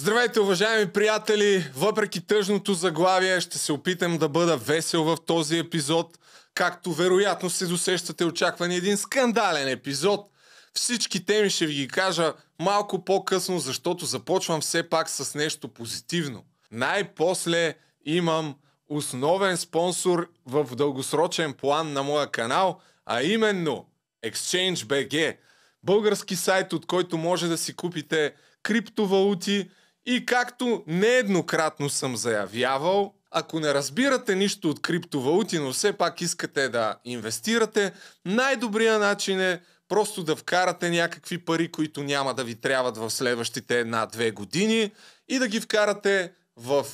Здравейте, уважаеми приятели! Въпреки тъжното заглавие, ще се опитам да бъда весел в този епизод. Както вероятно се досещате, очаква един скандален епизод. Всички теми ще ви ги кажа малко по-късно, защото започвам все пак с нещо позитивно. Най-после имам основен спонсор в дългосрочен план на моя канал, а именно ExchangeBG, български сайт, от който може да си купите криптовалути, и както нееднократно съм заявявал, ако не разбирате нищо от криптовалути, но все пак искате да инвестирате, най-добрият начин е просто да вкарате някакви пари, които няма да ви трябват в следващите една-две години и да ги вкарате в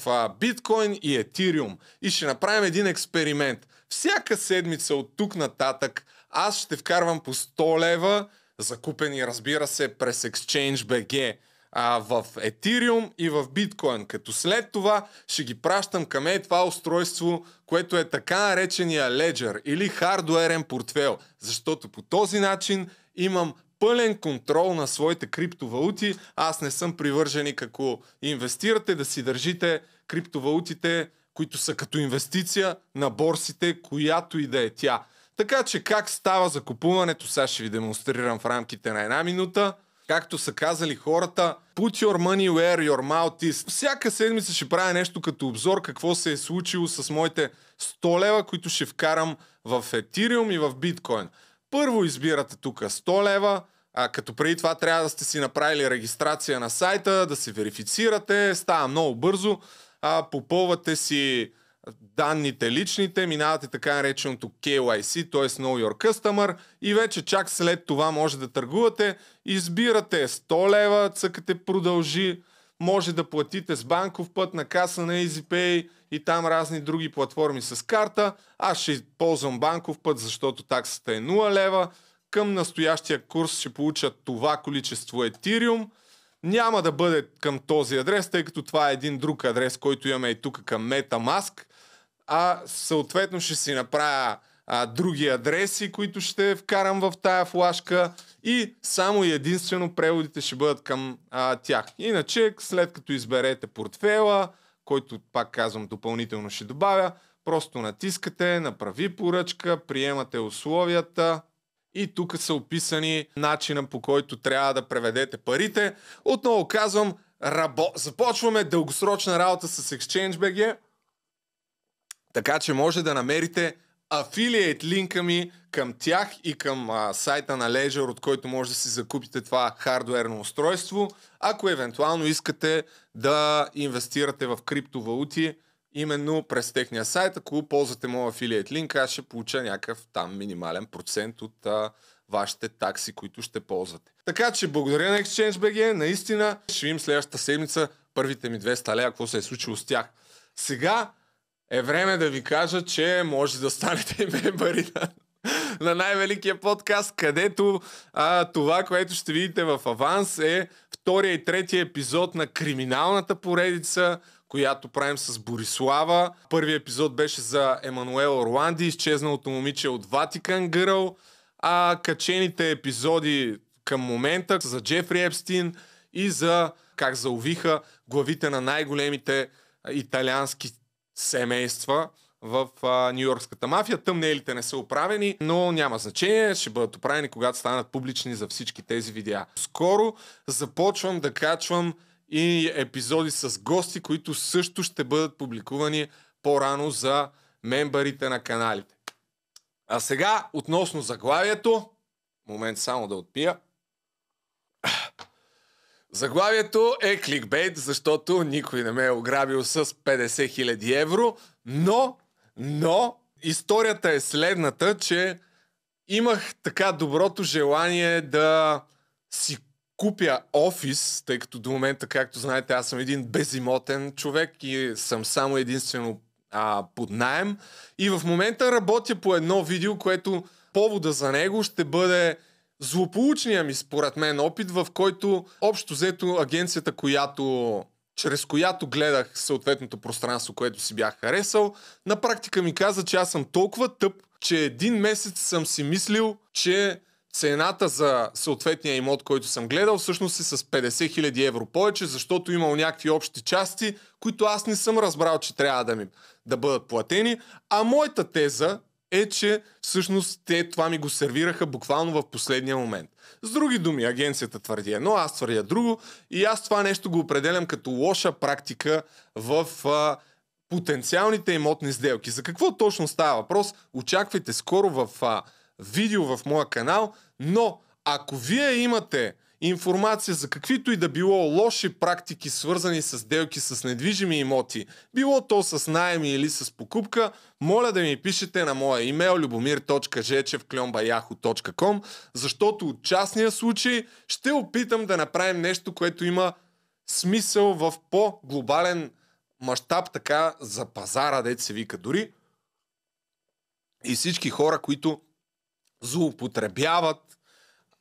биткоин и етириум. И ще направим един експеримент. Всяка седмица от тук нататък аз ще вкарвам по 100 лева, закупени разбира се през ExchangeBG а, в Ethereum и в Bitcoin. Като след това ще ги пращам към е това устройство, което е така наречения Ledger или хардуерен портфел. Защото по този начин имам пълен контрол на своите криптовалути. Аз не съм привържени ако инвестирате, да си държите криптовалутите, които са като инвестиция на борсите, която и да е тя. Така че как става закупуването, сега ще ви демонстрирам в рамките на една минута. Както са казали хората, put your money where your mouth is. Всяка седмица ще правя нещо като обзор какво се е случило с моите 100 лева, които ще вкарам в Ethereum и в биткоин. Първо избирате тук 100 лева, а като преди това трябва да сте си направили регистрация на сайта, да се верифицирате, става много бързо, а, попълвате си данните личните, минавате така нареченото KYC, т.е. Know Your Customer и вече чак след това може да търгувате. Избирате 100 лева, цъкате продължи, може да платите с банков път на каса на EasyPay и там разни други платформи с карта. Аз ще ползвам банков път, защото таксата е 0 лева. Към настоящия курс ще получа това количество Ethereum. Няма да бъде към този адрес, тъй като това е един друг адрес, който имаме и тук към MetaMask – а съответно ще си направя а, други адреси, които ще вкарам в тая флашка и само и единствено преводите ще бъдат към а, тях. Иначе, след като изберете портфела, който пак казвам допълнително ще добавя, просто натискате, направи поръчка, приемате условията и тук са описани начина по който трябва да преведете парите. Отново казвам, рабо... започваме дългосрочна работа с ExchangeBG. Така че може да намерите афилиейт линка ми към тях и към а, сайта на Ledger, от който може да си закупите това хардуерно устройство, ако евентуално искате да инвестирате в криптовалути именно през техния сайт. Ако ползвате моят афилиейт линк, аз ще получа някакъв там минимален процент от а, вашите такси, които ще ползвате. Така че благодаря на ExchangeBG, наистина ще видим следващата седмица първите ми 200 лея, какво се е случило с тях. Сега е време да ви кажа, че може да станете мембари на, на най-великия подкаст, където а, това, което ще видите в аванс е втория и третия епизод на криминалната поредица, която правим с Борислава. Първият епизод беше за Емануел Орланди, изчезналото момиче от Ватикан Гърл. А качените епизоди към момента за Джефри Епстин и за как заувиха главите на най-големите италиански семейства в нью-йоркската мафия. Тъмнелите не са оправени, но няма значение. Ще бъдат оправени, когато станат публични за всички тези видеа. Скоро започвам да качвам и епизоди с гости, които също ще бъдат публикувани по-рано за мембарите на каналите. А сега, относно заглавието, момент само да отпия. Заглавието е кликбейт, защото никой не ме е ограбил с 50 000 евро, но, но историята е следната, че имах така доброто желание да си купя офис, тъй като до момента, както знаете, аз съм един безимотен човек и съм само единствено а, под найем. И в момента работя по едно видео, което повода за него ще бъде злополучния ми, според мен, опит, в който общо взето агенцията, която чрез която гледах съответното пространство, което си бях харесал, на практика ми каза, че аз съм толкова тъп, че един месец съм си мислил, че цената за съответния имот, който съм гледал, всъщност е с 50 000 евро повече, защото имал някакви общи части, които аз не съм разбрал, че трябва да ми да бъдат платени. А моята теза е, че всъщност те това ми го сервираха буквално в последния момент. С други думи, агенцията твърди едно, аз твърдя друго и аз това нещо го определям като лоша практика в а, потенциалните имотни сделки. За какво точно става въпрос? Очаквайте скоро в а, видео в моя канал, но ако вие имате информация за каквито и да било лоши практики, свързани с делки с недвижими имоти, било то с найеми или с покупка, моля да ми пишете на моя имейл любомир.жечев.yahoo.com, защото от частния случай ще опитам да направим нещо, което има смисъл в по-глобален мащаб, така за пазара, дете се вика дори. И всички хора, които злоупотребяват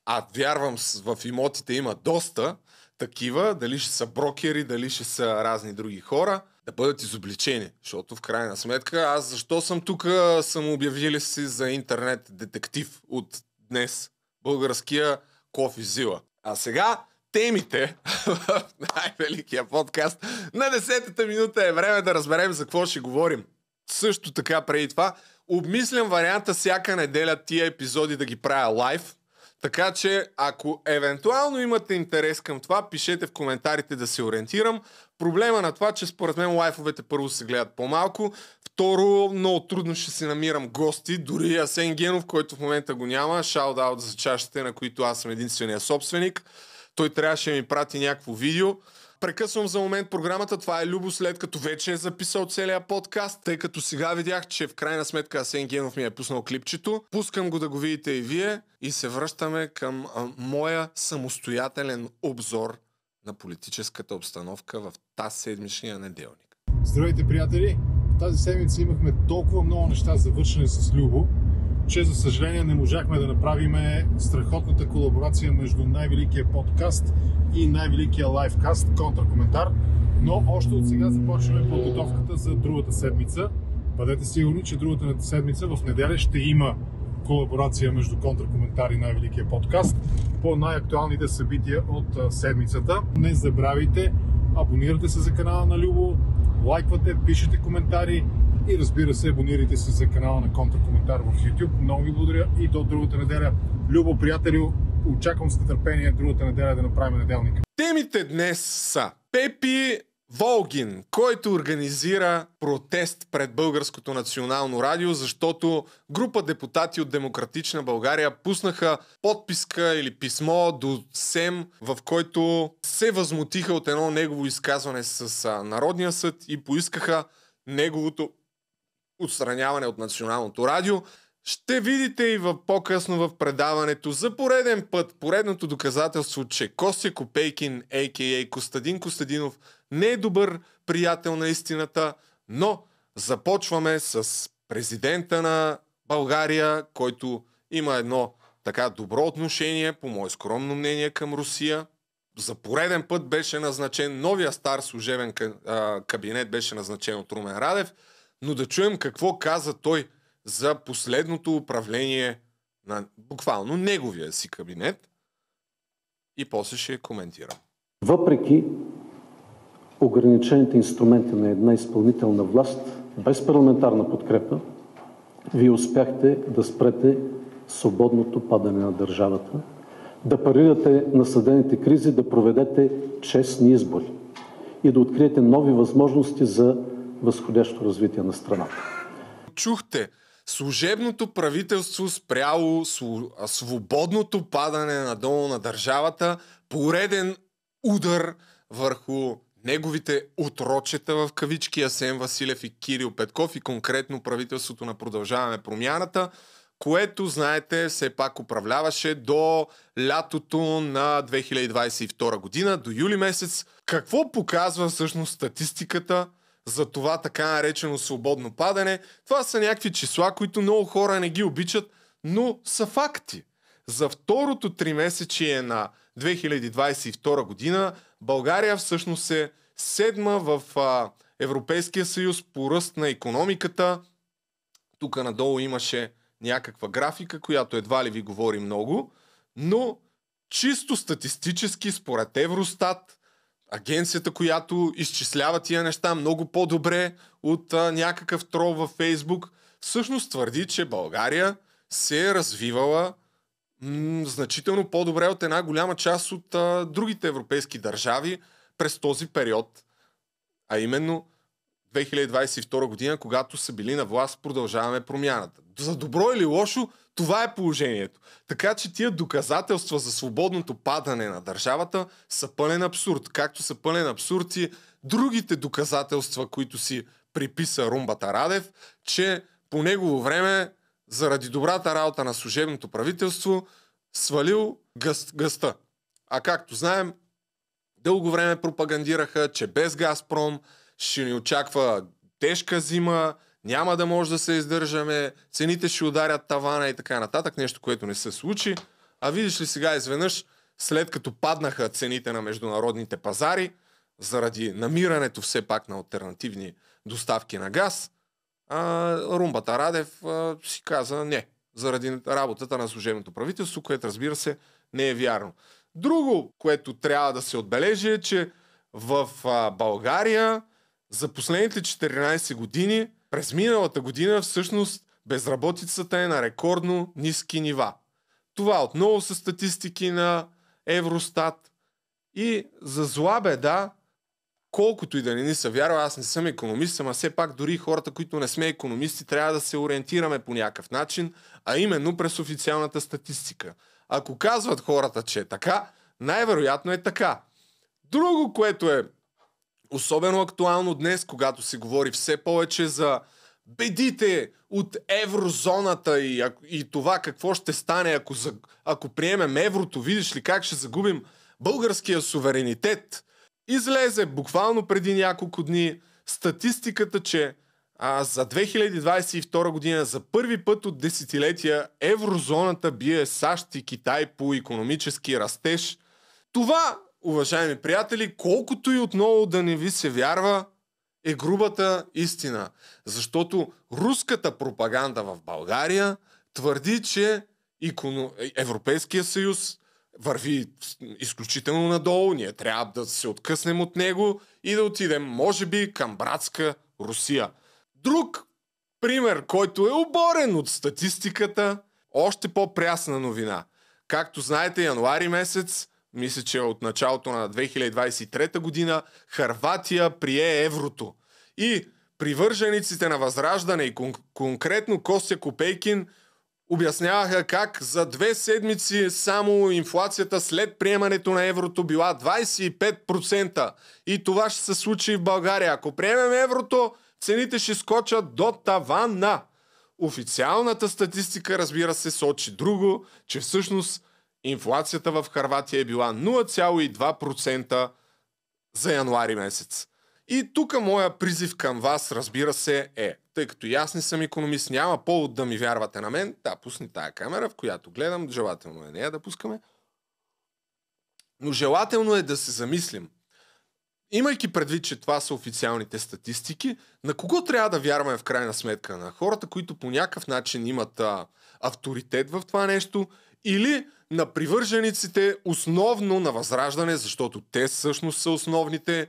а вярвам в имотите има доста такива, дали ще са брокери, дали ще са разни други хора, да бъдат изобличени. Защото в крайна сметка аз защо съм тук, съм обявили си за интернет детектив от днес. Българския кофи зила. А сега темите в най-великия подкаст на 10-та минута е време да разберем за какво ще говорим. Също така преди това, обмислям варианта всяка неделя тия епизоди да ги правя лайв, така че, ако евентуално имате интерес към това, пишете в коментарите да се ориентирам. Проблема на това, че според мен лайфовете първо се гледат по-малко, второ, много трудно ще си намирам гости, дори Асен Генов, който в момента го няма, шаудаут за чашите, на които аз съм единствения собственик. Той трябваше да ми прати някакво видео. Прекъсвам за момент програмата. Това е Любо след като вече е записал целият подкаст, тъй като сега видях, че в крайна сметка Асен Генов ми е пуснал клипчето. Пускам го да го видите и вие и се връщаме към а, моя самостоятелен обзор на политическата обстановка в тази седмичния неделник. Здравейте, приятели! Тази седмица имахме толкова много неща за вършене с Любо, че за съжаление не можахме да направим страхотната колаборация между най-великия подкаст и най-великия лайфкаст контракоментар, но още от сега започваме подготовката за другата седмица. Бъдете сигурни, че другата седмица в неделя ще има колаборация между контракоментар и най-великия подкаст по най-актуалните събития от седмицата. Не забравяйте, абонирате се за канала на Любо, лайквате, пишете коментари, и разбира се, абонирайте се за канала на Контракоментар в YouTube. Много ви благодаря и до другата неделя. Любо, приятели, очаквам с нетърпение другата неделя да направим неделника. Темите днес са Пепи Волгин, който организира протест пред Българското национално радио, защото група депутати от Демократична България пуснаха подписка или писмо до СЕМ, в който се възмутиха от едно негово изказване с Народния съд и поискаха неговото отстраняване от Националното радио. Ще видите и в по-късно в предаването за пореден път поредното доказателство, че Костя Копейкин, а.к.а. Костадин Костадинов, не е добър приятел на истината, но започваме с президента на България, който има едно така добро отношение, по мое скромно мнение, към Русия. За пореден път беше назначен новия стар служебен кабинет, беше назначен от Румен Радев – но да чуем какво каза той за последното управление на буквално неговия си кабинет и после ще коментирам. Въпреки ограничените инструменти на една изпълнителна власт, без парламентарна подкрепа, вие успяхте да спрете свободното падане на държавата, да парирате насъдените кризи, да проведете честни избори и да откриете нови възможности за възходящо развитие на страната. Чухте, служебното правителство спряло свободното падане надолу на държавата, пореден удар върху неговите отрочета в кавички Асен Василев и Кирил Петков и конкретно правителството на Продължаваме промяната, което, знаете, все пак управляваше до лятото на 2022 година, до юли месец. Какво показва всъщност статистиката – за това така наречено свободно падане. Това са някакви числа, които много хора не ги обичат, но са факти. За второто три месечие на 2022 година България всъщност е седма в Европейския съюз по ръст на економиката. Тук надолу имаше някаква графика, която едва ли ви говори много, но чисто статистически, според Евростат, агенцията, която изчислява тия неща много по-добре от а, някакъв трол във Фейсбук, всъщност твърди, че България се е развивала м- значително по-добре от една голяма част от а, другите европейски държави през този период. А именно 2022 година, когато са били на власт, продължаваме промяната. За добро или лошо, това е положението. Така че тия доказателства за свободното падане на държавата са пълен абсурд. Както са пълен абсурд и другите доказателства, които си приписа Румбата Радев, че по негово време, заради добрата работа на служебното правителство, свалил гъст, гъста. А както знаем, дълго време пропагандираха, че без Газпром ще ни очаква тежка зима, няма да може да се издържаме, цените ще ударят тавана и така нататък, нещо, което не се случи. А видиш ли сега изведнъж, след като паднаха цените на международните пазари, заради намирането все пак на альтернативни доставки на газ, а, Румбата Радев а, си каза не, заради работата на служебното правителство, което разбира се не е вярно. Друго, което трябва да се отбележи е, че в а, България за последните 14 години през миналата година всъщност безработицата е на рекордно ниски нива. Това отново са статистики на Евростат. И за зла беда, колкото и да не ни се вярва, аз не съм економист, ама все пак дори хората, които не сме економисти, трябва да се ориентираме по някакъв начин, а именно през официалната статистика. Ако казват хората, че е така, най-вероятно е така. Друго, което е Особено актуално днес, когато се говори все повече за бедите от еврозоната и, и това какво ще стане, ако, за, ако приемем еврото, видиш ли как ще загубим българския суверенитет. Излезе буквално преди няколко дни статистиката, че а, за 2022 година за първи път от десетилетия еврозоната бие САЩ и Китай по економически растеж. Това уважаеми приятели, колкото и отново да не ви се вярва, е грубата истина. Защото руската пропаганда в България твърди, че Европейския съюз върви изключително надолу, ние трябва да се откъснем от него и да отидем, може би, към братска Русия. Друг пример, който е оборен от статистиката, още по-прясна новина. Както знаете, януари месец мисля, че от началото на 2023 година, Харватия прие еврото. И привържениците на Възраждане и кон- конкретно Костя Копейкин обясняваха как за две седмици само инфлацията след приемането на еврото била 25%. И това ще се случи и в България. Ако приемем еврото, цените ще скочат до тавана. Официалната статистика, разбира се, сочи друго, че всъщност инфлацията в Харватия е била 0,2% за януари месец. И тук моя призив към вас, разбира се, е, тъй като аз не съм економист, няма повод да ми вярвате на мен, да, пусни тая камера, в която гледам, желателно е нея да пускаме. Но желателно е да се замислим. Имайки предвид, че това са официалните статистики, на кого трябва да вярваме в крайна сметка? На хората, които по някакъв начин имат а, авторитет в това нещо или на привържениците основно на Възраждане, защото те всъщност са основните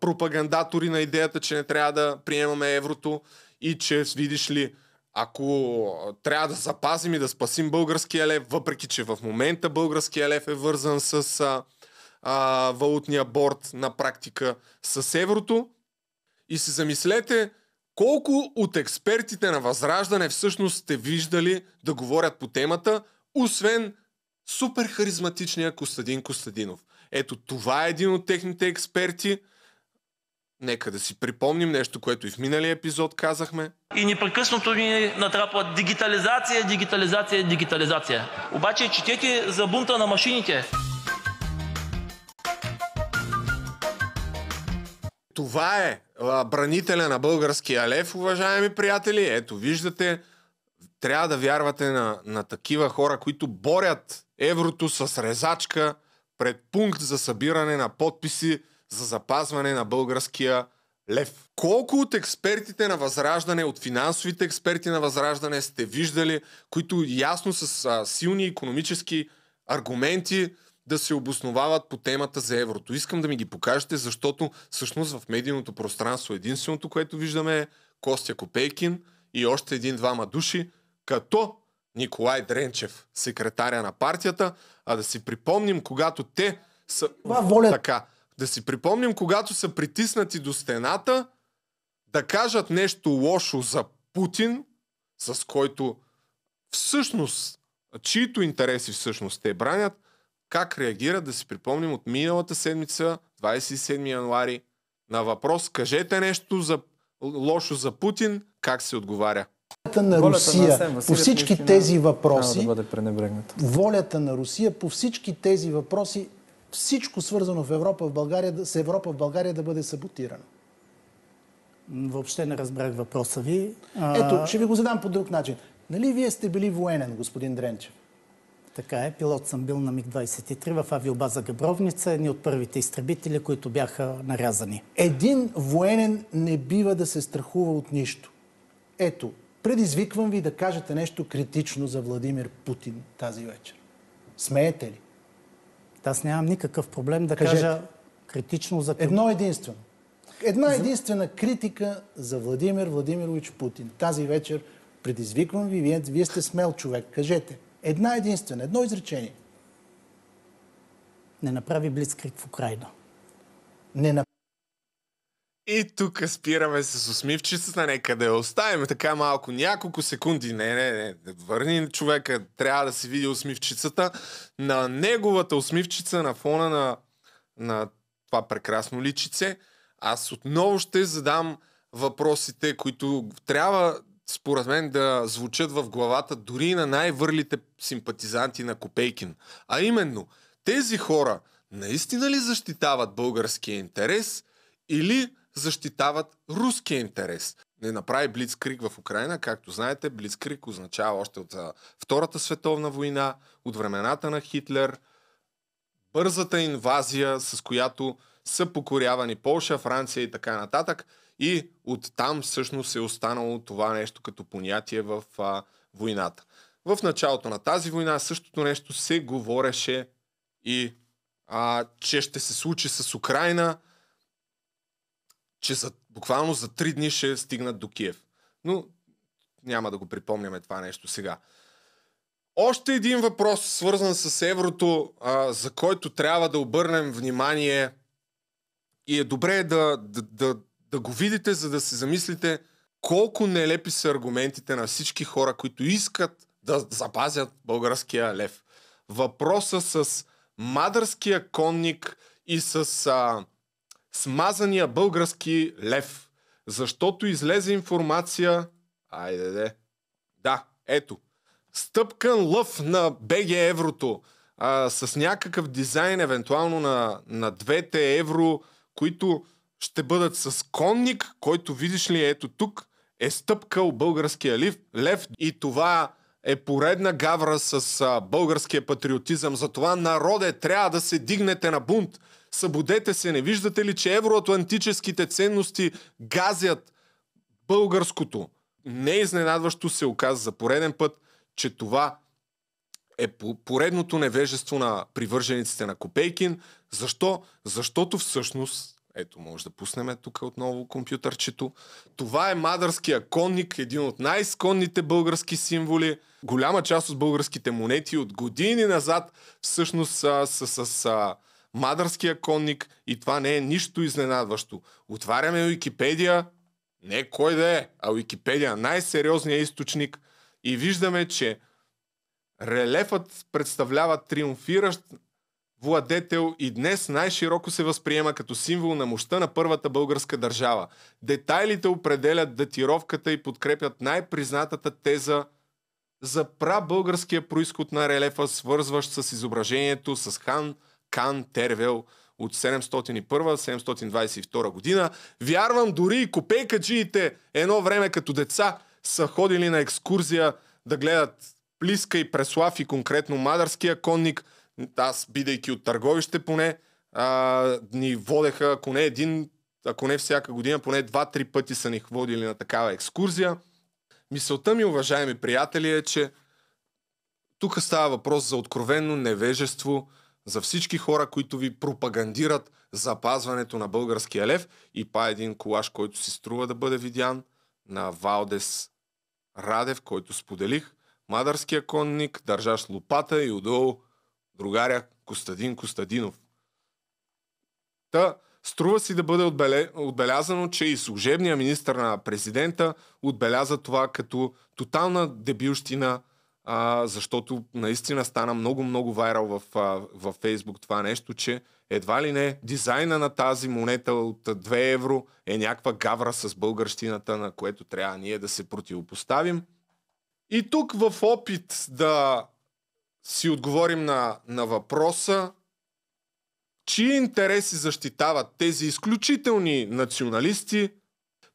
пропагандатори на идеята, че не трябва да приемаме еврото и че, видиш ли, ако трябва да запазим и да спасим българския лев, въпреки че в момента българския лев е вързан с а, а, валутния борт на практика с еврото, и се замислете колко от експертите на Възраждане всъщност сте виждали да говорят по темата, освен супер харизматичния Костадин Костадинов. Ето това е един от техните експерти. Нека да си припомним нещо, което и в миналия епизод казахме. И непрекъснато ни натрапват дигитализация, дигитализация, дигитализация. Обаче четете за бунта на машините. Това е бранителя на българския лев, уважаеми приятели. Ето, виждате, трябва да вярвате на, на такива хора, които борят еврото с резачка пред пункт за събиране на подписи за запазване на българския лев. Колко от експертите на Възраждане, от финансовите експерти на Възраждане сте виждали, които ясно с а, силни економически аргументи да се обосновават по темата за еврото. Искам да ми ги покажете, защото всъщност в медийното пространство единственото, което виждаме е Костя Копейкин и още един-двама души, като Николай Дренчев, секретаря на партията, а да си припомним, когато те са... Това воля. Така, да си припомним, когато са притиснати до стената, да кажат нещо лошо за Путин, с който всъщност, чието интереси всъщност те бранят, как реагират, да си припомним от миналата седмица, 27 януари, на въпрос, кажете нещо за, лошо за Путин, как се отговаря волята на Русия по всички тези въпроси, да волята на Русия по всички тези въпроси, всичко свързано в Европа, в България, с Европа в България да бъде саботирано. Въобще не разбрах въпроса ви. Ето, ще ви го задам по друг начин. Нали вие сте били военен, господин Дренчев? Така е. Пилот съм бил на МиГ-23 в авиобаза Габровница. Едни от първите изтребители, които бяха нарязани. Един военен не бива да се страхува от нищо. Ето, Предизвиквам ви да кажете нещо критично за Владимир Путин тази вечер. Смеете ли? Аз нямам никакъв проблем да Кажете. кажа критично за... Едно единствено. Една единствена критика за Владимир Владимирович Путин. Тази вечер предизвиквам ви, вие, вие сте смел човек. Кажете. Една единствена, едно изречение. Не направи блицкрик в Украина. Не направи. И тук спираме с усмивчицата, нека да я оставим така малко, няколко секунди. Не, не, не, върни човека, трябва да си види усмивчицата. На неговата усмивчица на фона на, на това прекрасно личице, аз отново ще задам въпросите, които трябва според мен да звучат в главата дори на най-върлите симпатизанти на Копейкин. А именно, тези хора наистина ли защитават българския интерес или защитават руския интерес. Не направи Блицкрик в Украина. Както знаете, Блицкрик означава още от Втората световна война, от времената на Хитлер, бързата инвазия, с която са покорявани Полша, Франция и така нататък. И оттам всъщност е останало това нещо като понятие в а, войната. В началото на тази война същото нещо се говореше и а, че ще се случи с Украина – че за, буквално за три дни ще стигнат до Киев. Но няма да го припомняме това нещо сега. Още един въпрос, свързан с еврото, а, за който трябва да обърнем внимание и е добре да, да, да, да го видите, за да се замислите колко нелепи са аргументите на всички хора, които искат да запазят българския лев. Въпроса с мадърския конник и с а, смазания български лев. Защото излезе информация... Айде де. Да, ето. Стъпкан лъв на БГ еврото. А, с някакъв дизайн, евентуално на, на двете евро, които ще бъдат с конник, който видиш ли ето тук, е стъпкал българския лев, лев и това е поредна гавра с а, българския патриотизъм. Затова народе трябва да се дигнете на бунт. Събудете се, не виждате ли, че евроатлантическите ценности газят българското? Не изненадващо се оказа за пореден път, че това е поредното невежество на привържениците на Копейкин. Защо? Защото всъщност ето, може да пуснем тук отново компютърчето. Това е мадърския конник, един от най-сконните български символи. Голяма част от българските монети от години назад всъщност са с Мадърския конник и това не е нищо изненадващо. Отваряме Уикипедия, не кой да е, а Уикипедия, най-сериозният източник и виждаме, че релефът представлява триумфиращ владетел и днес най-широко се възприема като символ на мощта на първата българска държава. Детайлите определят датировката и подкрепят най-признатата теза за прабългарския происход на релефа, свързващ с изображението с хан – Кан Тервел от 701-722 година. Вярвам дори и копейкаджиите едно време като деца са ходили на екскурзия да гледат Плиска и Преслав и конкретно мадърския конник. Аз, бидейки от търговище поне, а, ни водеха, ако не един, ако не всяка година, поне два-три пъти са ни водили на такава екскурзия. Мисълта ми, уважаеми приятели, е, че тук става въпрос за откровенно невежество, за всички хора, които ви пропагандират запазването на българския лев и па един колаж, който си струва да бъде видян на Валдес Радев, който споделих. Мадърския конник, държаш лопата и отдолу другаря Костадин Костадинов. Та, струва си да бъде отбеле, отбелязано, че и служебният министр на президента отбеляза това като тотална дебилщина – а, защото наистина стана много-много вайрал в, а, в Фейсбук това нещо, че едва ли не дизайна на тази монета от 2 евро е някаква гавра с българщината, на което трябва ние да се противопоставим. И тук в опит да си отговорим на, на въпроса, чии интереси защитават тези изключителни националисти,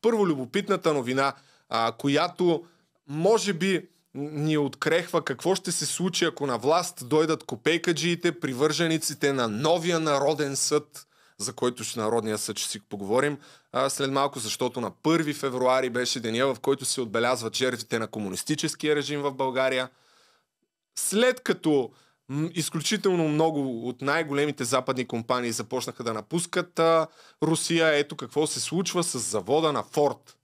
първо любопитната новина, а, която може би ни открехва какво ще се случи, ако на власт дойдат копейкаджиите, привържениците на новия народен съд, за който ще народния съд ще си поговорим а, след малко, защото на 1 февруари беше деня, в който се отбелязват жертвите на комунистическия режим в България. След като изключително много от най-големите западни компании започнаха да напускат а, Русия, ето какво се случва с завода на Форд.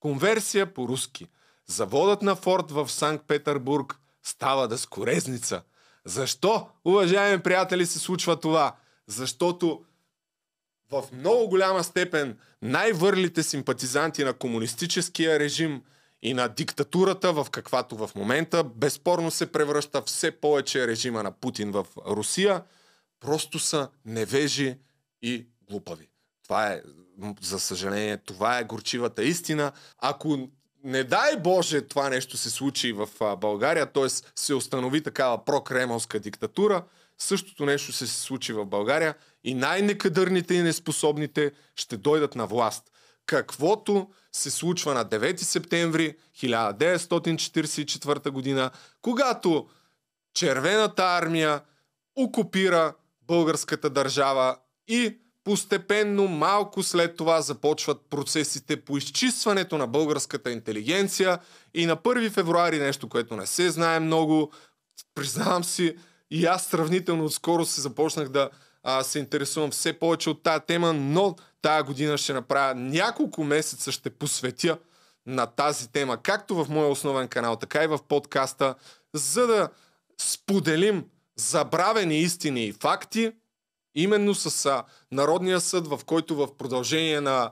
Конверсия по-руски. Заводът на Форд в Санкт-Петербург става да скорезница. Защо, уважаеми приятели, се случва това? Защото в много голяма степен най-върлите симпатизанти на комунистическия режим и на диктатурата, в каквато в момента безспорно се превръща все повече режима на Путин в Русия, просто са невежи и глупави. Това е, за съжаление, това е горчивата истина. Ако не дай Боже това нещо се случи в България, т.е. се установи такава прокремълска диктатура, същото нещо се случи в България и най-некадърните и неспособните ще дойдат на власт. Каквото се случва на 9 септември 1944 година, когато Червената армия окупира българската държава и Постепенно, малко след това започват процесите по изчистването на българската интелигенция и на 1 февруари нещо, което не се знае много, признавам си, и аз сравнително скоро се започнах да а, се интересувам все повече от тази тема, но тази година ще направя няколко месеца, ще посветя на тази тема, както в моя основен канал, така и в подкаста, за да споделим забравени истини и факти, Именно с а, Народния съд, в който в продължение на,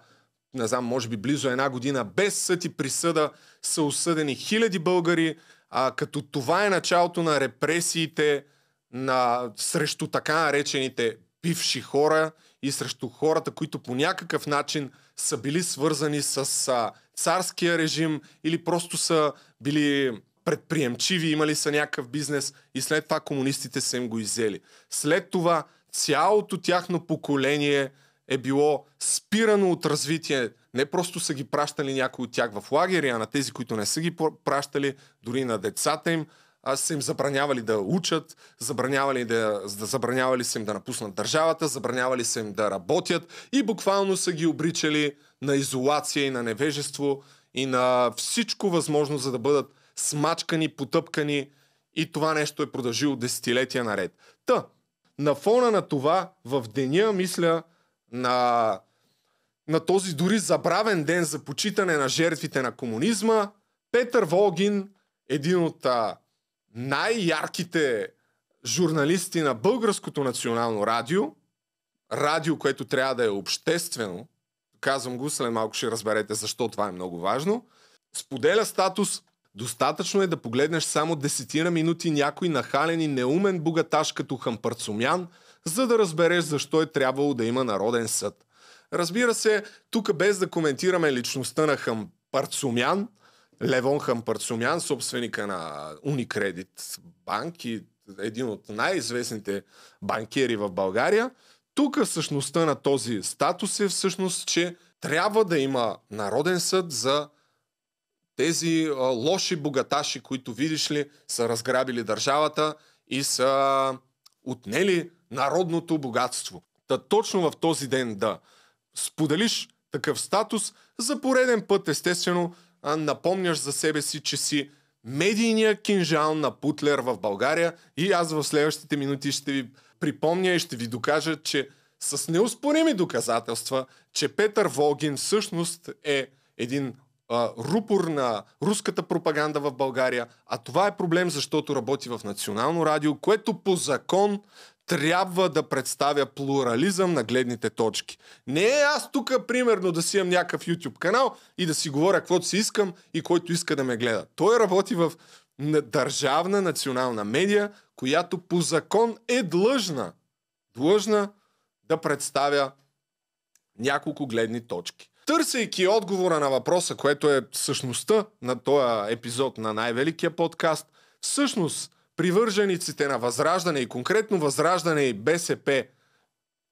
не знам, може би близо една година, без съд и присъда са осъдени хиляди българи, а, като това е началото на репресиите на, срещу така наречените бивши хора и срещу хората, които по някакъв начин са били свързани с а, царския режим или просто са били предприемчиви, имали са някакъв бизнес и след това комунистите са им го иззели. След това цялото тяхно поколение е било спирано от развитие. Не просто са ги пращали някои от тях в лагери, а на тези, които не са ги пращали, дори на децата им, а са им забранявали да учат, забранявали, да, да, забранявали са им да напуснат държавата, забранявали са им да работят и буквално са ги обричали на изолация и на невежество и на всичко възможно, за да бъдат смачкани, потъпкани и това нещо е продължило десетилетия наред. Та, на фона на това, в деня, мисля, на, на този дори забравен ден за почитане на жертвите на комунизма, Петър Волгин, един от а, най-ярките журналисти на Българското национално радио, радио, което трябва да е обществено, казвам го, след малко ще разберете защо това е много важно, споделя статус Достатъчно е да погледнеш само десетина минути някой нахален и неумен богаташ като Хампарцумян, за да разбереш защо е трябвало да има народен съд. Разбира се, тук без да коментираме личността на Хампарцумян, Левон Хампарцумян, собственика на Unicredit банк и един от най-известните банкери в България, тук същността на този статус е всъщност, че трябва да има народен съд за тези а, лоши богаташи, които видиш ли, са разграбили държавата и са отнели народното богатство. Та точно в този ден да споделиш такъв статус, за пореден път естествено а, напомняш за себе си, че си медийния кинжал на Путлер в България и аз в следващите минути ще ви припомня и ще ви докажа, че с неоспорими доказателства, че Петър Волгин всъщност е един а, рупор на руската пропаганда в България, а това е проблем, защото работи в национално радио, което по закон трябва да представя плурализъм на гледните точки. Не е аз тук, примерно, да си имам някакъв YouTube канал и да си говоря каквото си искам и който иска да ме гледа. Той работи в държавна национална медия, която по закон е длъжна, длъжна да представя няколко гледни точки. Търсейки отговора на въпроса, което е същността на този епизод на най-великия подкаст, всъщност привържениците на Възраждане и конкретно Възраждане и БСП,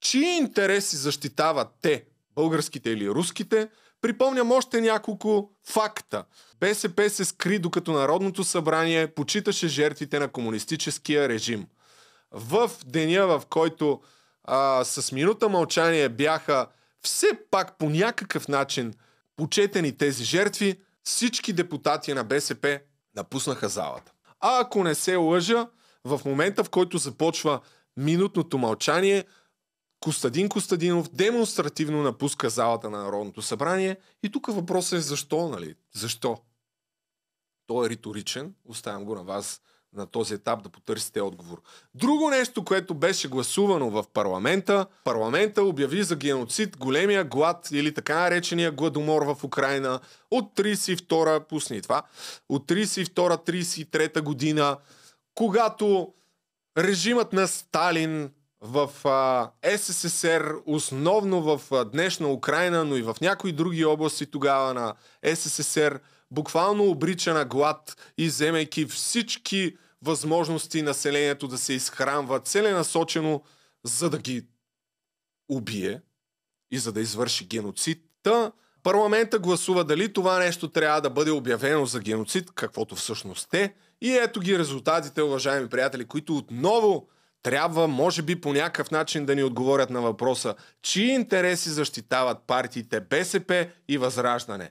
чии интереси защитават те, българските или руските, припомням още няколко факта. БСП се скри докато Народното събрание почиташе жертвите на комунистическия режим. В деня, в който а, с минута мълчание бяха все пак по някакъв начин, почетени тези жертви, всички депутати на БСП напуснаха залата. А ако не се лъжа, в момента в който започва минутното мълчание, Костадин Костадинов демонстративно напуска залата на Народното събрание. И тук въпросът е защо, нали? Защо? Той е риторичен, оставям го на вас на този етап да потърсите отговор. Друго нещо, което беше гласувано в парламента, парламента обяви за геноцид големия глад или така наречения гладомор в Украина от 32-а, пусни това, от 32-33 година, когато режимът на Сталин в а, СССР, основно в а, днешна Украина, но и в някои други области тогава на СССР, буквално обрича на глад, иземайки всички възможности населението да се изхранва целенасочено, за да ги убие и за да извърши геноцид. Та парламента гласува дали това нещо трябва да бъде обявено за геноцид, каквото всъщност е. И ето ги резултатите, уважаеми приятели, които отново трябва, може би по някакъв начин да ни отговорят на въпроса, чии интереси защитават партиите БСП и Възраждане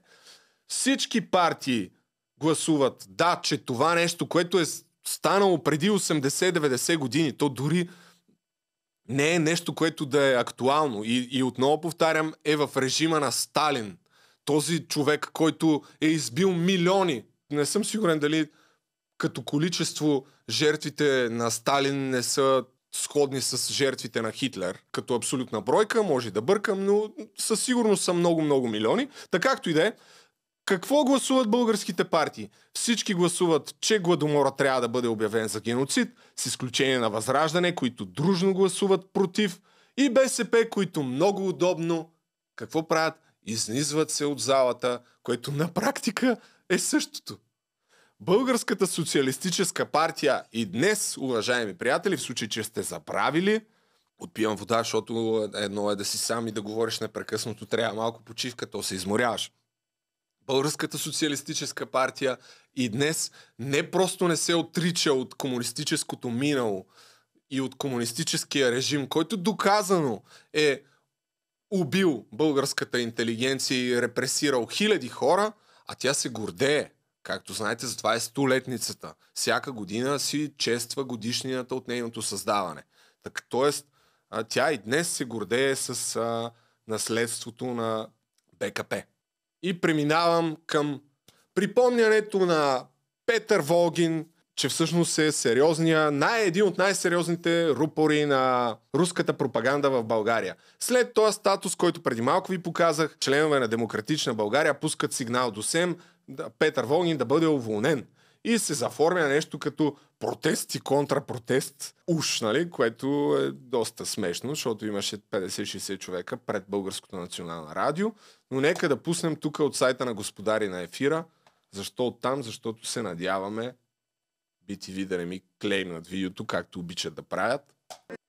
всички партии гласуват да, че това нещо, което е станало преди 80-90 години, то дори не е нещо, което да е актуално. И, и отново повтарям, е в режима на Сталин. Този човек, който е избил милиони. Не съм сигурен дали като количество жертвите на Сталин не са сходни с жертвите на Хитлер. Като абсолютна бройка, може да бъркам, но със сигурност са много-много милиони. Така както и да е, какво гласуват българските партии? Всички гласуват, че Гладомора трябва да бъде обявен за геноцид, с изключение на Възраждане, които дружно гласуват против, и БСП, които много удобно какво правят? Изнизват се от залата, което на практика е същото. Българската социалистическа партия и днес, уважаеми приятели, в случай, че сте забравили, отпивам вода, защото едно е да си сам и да говориш непрекъснато, трябва малко почивка, то се изморяваш. Българската социалистическа партия и днес не просто не се отрича от комунистическото минало и от комунистическия режим, който доказано е убил българската интелигенция и репресирал хиляди хора, а тя се гордее. Както знаете, за това е столетницата. Всяка година си чества годишнината от нейното създаване. Така, тоест, тя и днес се гордее с а, наследството на БКП и преминавам към припомнянето на Петър Волгин, че всъщност е сериозния, най- един от най-сериозните рупори на руската пропаганда в България. След този статус, който преди малко ви показах, членове на Демократична България пускат сигнал до СЕМ, Петър Волгин да бъде уволнен. И се заформя нещо като протест и контрапротест, уш, нали, което е доста смешно, защото имаше 50-60 човека пред Българското национално радио. Но нека да пуснем тук от сайта на господари на ефира. Защо от там? Защото се надяваме BTV да не ми клеймнат видеото, както обичат да правят.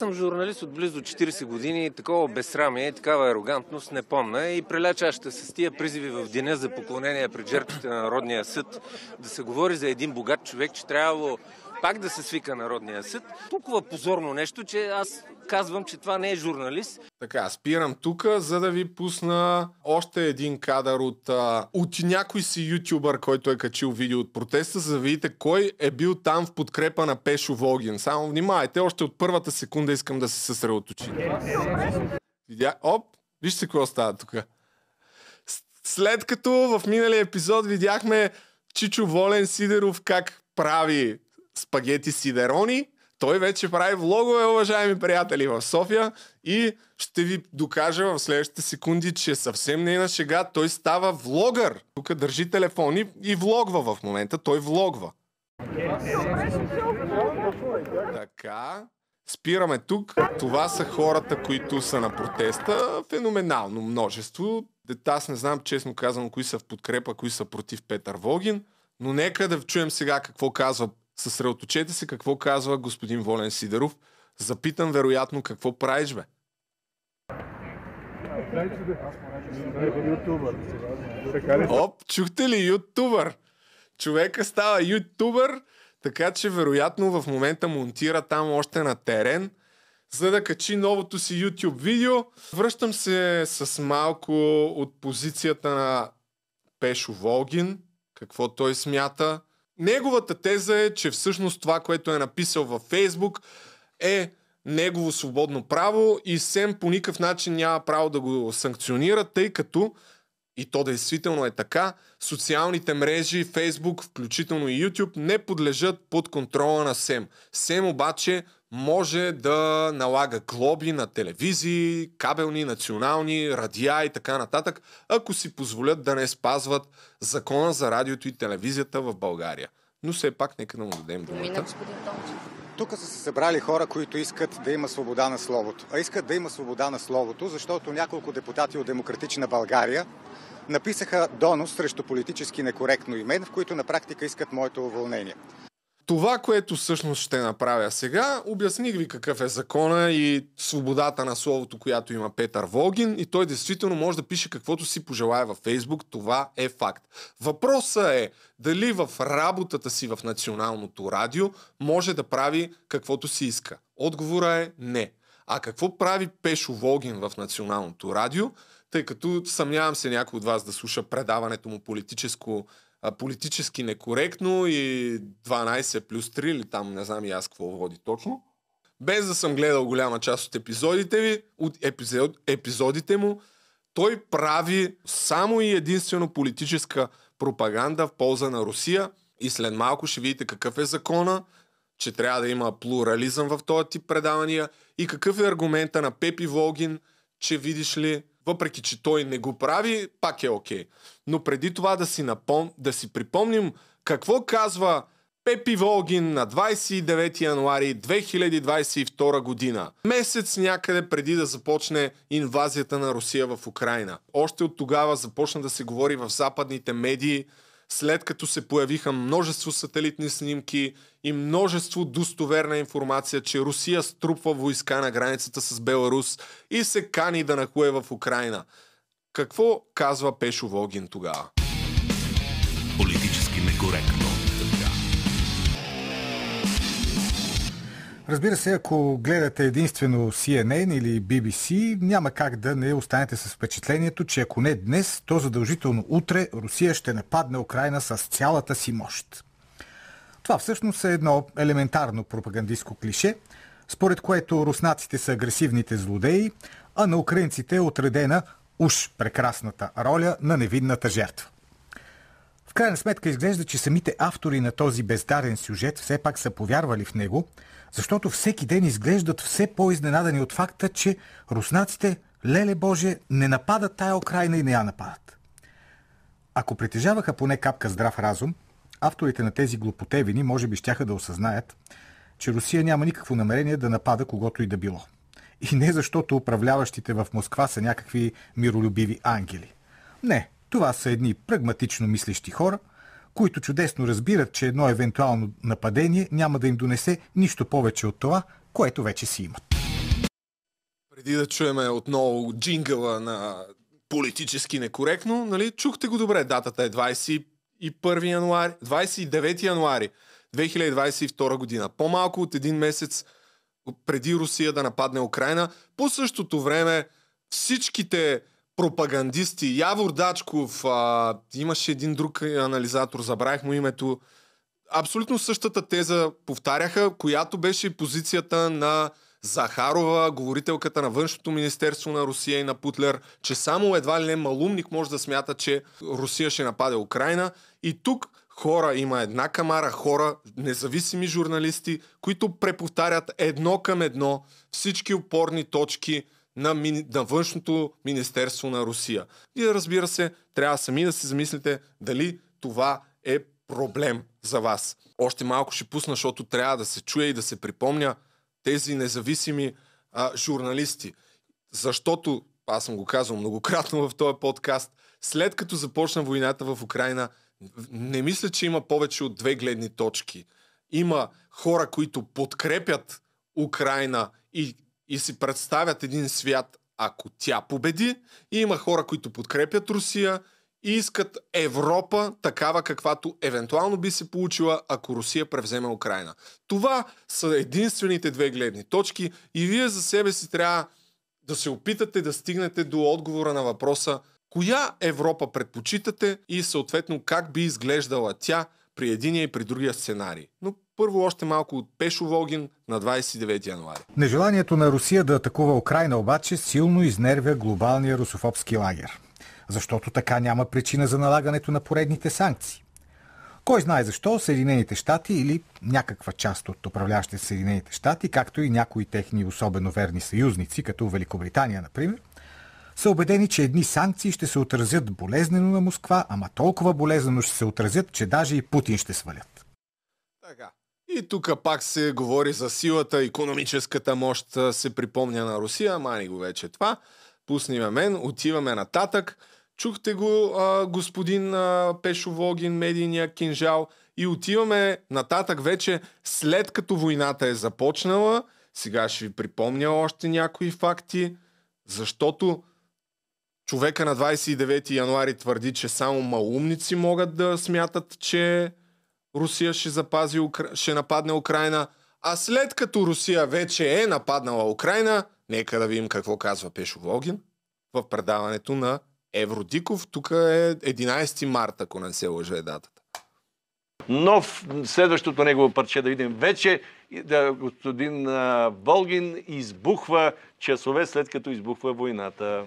Съм журналист от близо 40 години и такова безсрамие и такава арогантност не помна и прелечаща с тия призиви в деня за поклонение пред жертвите на Народния съд да се говори за един богат човек, че трябвало пак да се свика Народния съд. Толкова позорно нещо, че аз казвам, че това не е журналист. Така, спирам тук, за да ви пусна още един кадър от, от някой си ютубър, който е качил видео от протеста, за да видите кой е бил там в подкрепа на Пешо Волгин. Само внимайте, още от първата секунда искам да се съсредоточи. Видя, оп, вижте какво става тук. След като в миналия епизод видяхме Чичо Волен Сидеров как прави спагети сидерони. Той вече прави влогове, уважаеми приятели, в София и ще ви докажа в следващите секунди, че съвсем не е на шега. Той става влогър. Тук държи телефони и влогва в момента. Той влогва. Така, спираме тук. Това са хората, които са на протеста. Феноменално множество. Аз не знам, честно казвам, кои са в подкрепа, кои са против Петър Вогин. Но нека да чуем сега какво казва Съсредоточете се какво казва господин Волен Сидеров. Запитам вероятно какво правиш, бе. Оп, чухте ли ютубър? Човека става ютубър, така че вероятно в момента монтира там още на терен, за да качи новото си YouTube видео. Връщам се с малко от позицията на Пешо Волгин, какво той смята. Неговата теза е, че всъщност това, което е написал във Фейсбук е негово свободно право и СЕМ по никакъв начин няма право да го санкционира, тъй като и то действително е така, социалните мрежи, Фейсбук, включително и YouTube, не подлежат под контрола на СЕМ. СЕМ обаче може да налага глоби на телевизии, кабелни, национални, радиа и така нататък, ако си позволят да не спазват закона за радиото и телевизията в България. Но все пак нека да му дадем думата. Тук са се събрали хора, които искат да има свобода на словото. А искат да има свобода на словото, защото няколко депутати от Демократична България написаха донос срещу политически некоректно име, в които на практика искат моето уволнение това, което всъщност ще направя сега, обясних ви какъв е закона и свободата на словото, която има Петър Волгин и той действително може да пише каквото си пожелая във Фейсбук, това е факт. Въпросът е дали в работата си в националното радио може да прави каквото си иска. Отговора е не. А какво прави Пешо Волгин в националното радио? Тъй като съмнявам се някой от вас да слуша предаването му политическо политически некоректно и 12 плюс 3 или там не знам и аз какво води точно. Без да съм гледал голяма част от епизодите, ви, от епизод, епизодите му, той прави само и единствено политическа пропаганда в полза на Русия и след малко ще видите какъв е закона, че трябва да има плурализъм в този тип предавания и какъв е аргумента на Пепи Волгин, че видиш ли въпреки че той не го прави, пак е окей. Okay. Но преди това да си, напом... да си припомним какво казва Пепи Волгин на 29 януари 2022 година. Месец някъде преди да започне инвазията на Русия в Украина. Още от тогава започна да се говори в западните медии след като се появиха множество сателитни снимки и множество достоверна информация, че Русия струпва войска на границата с Беларус и се кани да накуе в Украина. Какво казва Пешо Вогин тогава? Политически некоректно. Разбира се, ако гледате единствено CNN или BBC, няма как да не останете с впечатлението, че ако не днес, то задължително утре Русия ще нападне Украина с цялата си мощ. Това всъщност е едно елементарно пропагандистско клише, според което руснаците са агресивните злодеи, а на украинците е отредена уж прекрасната роля на невинната жертва. В крайна сметка изглежда, че самите автори на този бездарен сюжет все пак са повярвали в него – защото всеки ден изглеждат все по-изненадани от факта, че руснаците, леле Боже, не нападат тая окраина и не я нападат. Ако притежаваха поне капка здрав разум, авторите на тези глупотевини може би щяха да осъзнаят, че Русия няма никакво намерение да напада когото и да било. И не защото управляващите в Москва са някакви миролюбиви ангели. Не, това са едни прагматично мислещи хора – които чудесно разбират, че едно евентуално нападение няма да им донесе нищо повече от това, което вече си имат. Преди да чуеме отново джингъла на политически некоректно, нали, чухте го добре, датата е 21 януари, 29 януари 2022 година. По-малко от един месец преди Русия да нападне Украина. По същото време всичките пропагандисти. Явор Дачков, а, имаше един друг анализатор, забравих му името. Абсолютно същата теза повтаряха, която беше позицията на Захарова, говорителката на Външното министерство на Русия и на Путлер, че само едва ли не малумник може да смята, че Русия ще нападе Украина. И тук хора, има една камара хора, независими журналисти, които преповтарят едно към едно всички опорни точки, на, ми, на външното министерство на Русия. И разбира се, трябва сами да си замислите дали това е проблем за вас. Още малко ще пусна, защото трябва да се чуе и да се припомня тези независими а, журналисти. Защото, аз съм го казал многократно в този подкаст, след като започна войната в Украина, не мисля, че има повече от две гледни точки. Има хора, които подкрепят Украина и и си представят един свят, ако тя победи. И има хора, които подкрепят Русия и искат Европа такава, каквато евентуално би се получила, ако Русия превземе Украина. Това са единствените две гледни точки и вие за себе си трябва да се опитате да стигнете до отговора на въпроса коя Европа предпочитате и съответно как би изглеждала тя при единия и при другия сценарий. Но първо още малко от Пешо Волгин на 29 януари. Нежеланието на Русия да атакува Украина обаче силно изнервя глобалния русофобски лагер. Защото така няма причина за налагането на поредните санкции. Кой знае защо Съединените щати или някаква част от управляващите Съединените щати, както и някои техни особено верни съюзници, като Великобритания, например, са убедени, че едни санкции ще се отразят болезнено на Москва, ама толкова болезнено ще се отразят, че даже и Путин ще свалят. Така. И тук пак се говори за силата, економическата мощ се припомня на Русия, мани го вече това. Пусниме мен, отиваме нататък. Чухте го а, господин а, Пешо Вогин, медийния кинжал. И отиваме нататък вече след като войната е започнала. Сега ще ви припомня още някои факти, защото човека на 29 януари твърди, че само малумници могат да смятат, че Русия ще, запази, ще нападне Украина, а след като Русия вече е нападнала Украина, нека да видим какво казва Пешо Волгин в предаването на Евродиков. Тук е 11 марта, ако не се лъже датата. Но в следващото негово парче да видим вече да, господин Волгин избухва часове след като избухва войната.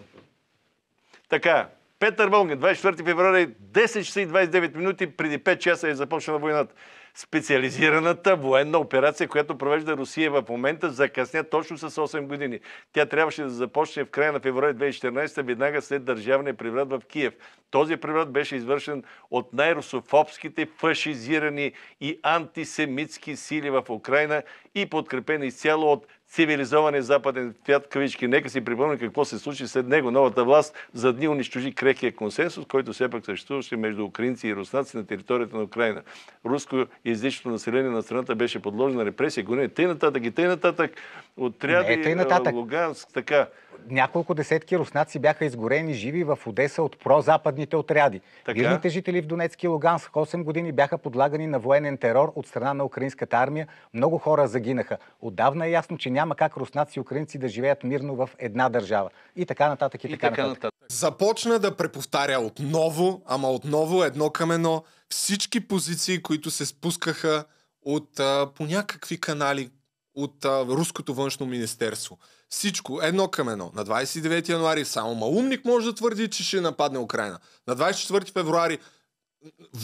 Така, Петър Вългин, 24 феврари, 10 часа и 29 минути, преди 5 часа е започнала войната. Специализираната военна операция, която провежда Русия в момента, закъсня точно с 8 години. Тя трябваше да започне в края на февруари 2014, веднага след държавния преврат в Киев. Този преврат беше извършен от най-русофобските, фашизирани и антисемитски сили в Украина и подкрепен изцяло от цивилизования западен свят, кавички. Нека си припомня какво се случи след него. Новата власт за дни унищожи крехия консенсус, който все пак съществуваше между украинци и руснаци на територията на Украина. Руско излично население на страната беше подложено на репресия, гони тъй нататък и тъй нататък, отряди, Не, тъй Луганск, така няколко десетки руснаци бяха изгорени живи в Одеса от прозападните отряди. Мирните жители в Донецки и Луганск 8 години бяха подлагани на военен терор от страна на украинската армия. Много хора загинаха. Отдавна е ясно, че няма как руснаци и украинци да живеят мирно в една държава. И така нататък, и, и така, нататък. нататък. Започна да преповтаря отново, ама отново едно към едно, всички позиции, които се спускаха от а, по някакви канали от а, Руското външно министерство. Всичко, едно към едно. На 29 януари само Маумник може да твърди, че ще нападне Украина. На 24 февруари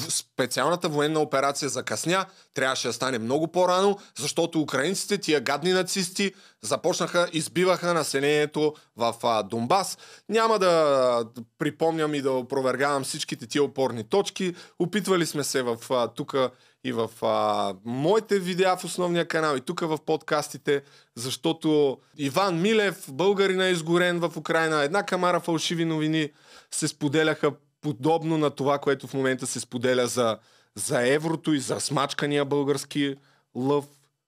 специалната военна операция закъсня, трябваше да стане много по-рано, защото украинците, тия гадни нацисти, започнаха, избиваха населението в Донбас. Няма да припомням и да опровергавам всичките тия опорни точки. Опитвали сме се в тук и в а, моите видеа в основния канал, и тук в подкастите, защото Иван Милев, българина е изгорен в Украина, една камара фалшиви новини се споделяха подобно на това, което в момента се споделя за, за еврото и за смачкания български лъв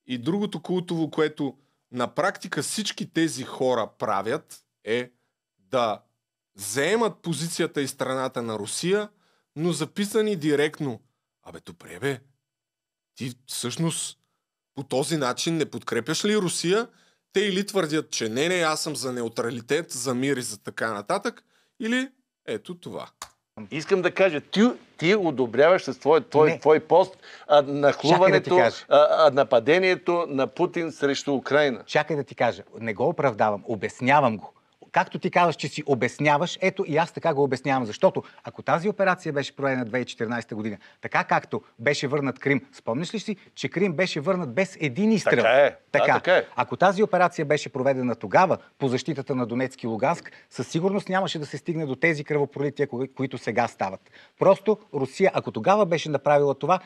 и другото култово, което на практика всички тези хора правят е да заемат позицията и страната на Русия, но записани директно. Абе, добре бе, ти всъщност по този начин не подкрепяш ли Русия? Те или твърдят, че не, не, аз съм за неутралитет, за мир и за така нататък, или ето това. Искам да кажа, ти, ти одобряваш с твой, твой, твой пост а, нахлуването, да а, а, нападението на Путин срещу Украина. Чакай да ти кажа, не го оправдавам, обяснявам го. Както ти казваш, че си обясняваш, ето и аз така го обяснявам, защото ако тази операция беше проведена 2014 година, така както беше върнат Крим, спомняш ли си, че Крим беше върнат без един изстрел? Е. Така е. Така. Да, така е. Ако тази операция беше проведена тогава по защитата на Донецки и Луганск, със сигурност нямаше да се стигне до тези кръвопролития, които сега стават. Просто Русия, ако тогава беше направила това,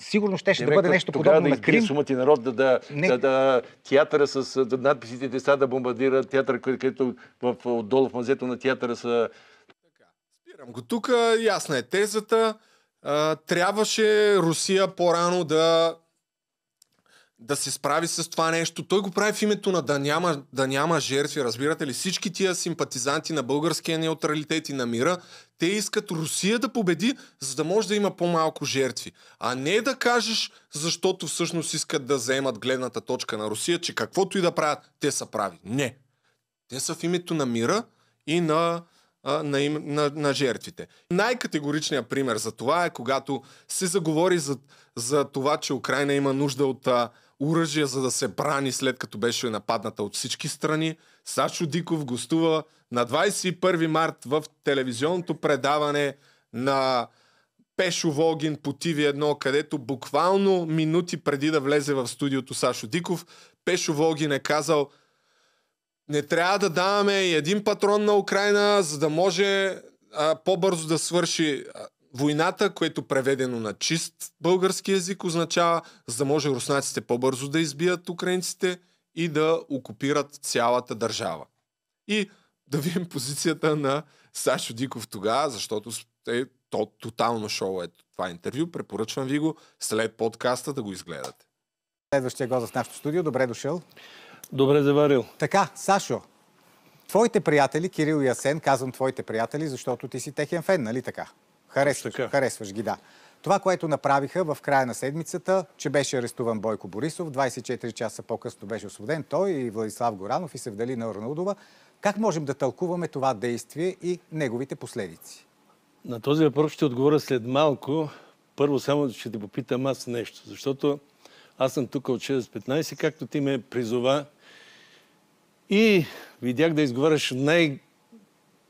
сигурно щеше Демек, да бъде нещо подобно да на Крим. да народ, да, да, не... да, да театъра с да, надписите деца да бомбардира театър, където в, отдолу в мазето на театъра са... Така, спирам го тук. Ясна е тезата. А, трябваше Русия по-рано да да се справи с това нещо. Той го прави в името на да няма, да няма жертви, разбирате ли? Всички тия симпатизанти на българския неутралитет и на мира, те искат Русия да победи, за да може да има по-малко жертви. А не да кажеш, защото всъщност искат да заемат гледната точка на Русия, че каквото и да правят, те са прави. Не. Те са в името на мира и на на, им, на, на жертвите. Най-категоричният пример за това е когато се заговори за, за това, че Украина има нужда от а, оръжие, за да се брани след като беше нападната от всички страни. Сашо Диков гостува на 21 март в телевизионното предаване на Пешо Волгин по ТВ 1 където буквално минути преди да влезе в студиото Сашо Диков, Пешо Волгин е казал не трябва да даваме и един патрон на Украина, за да може а, по-бързо да свърши войната, което е преведено на чист български язик означава, за да може руснаците по-бързо да избият украинците и да окупират цялата държава. И да видим позицията на Сашо Диков тогава, защото е то, тотално шоу е това интервю. Препоръчвам ви го след подкаста да го изгледате. Следващия гост в нашото студио. Добре дошъл. Добре заварил. Така, Сашо, твоите приятели, Кирил и Асен, казвам твоите приятели, защото ти си техен фен, нали така? Харесваш, харесваш ги, да. Това, което направиха в края на седмицата, че беше арестуван Бойко Борисов, 24 часа по-късно беше освободен той и Владислав Горанов и се вдали на Как можем да тълкуваме това действие и неговите последици? На този въпрос ще отговоря след малко. Първо само ще те попитам аз нещо, защото аз съм тук от 6-15, както ти ме призова и видях да изговаряш най-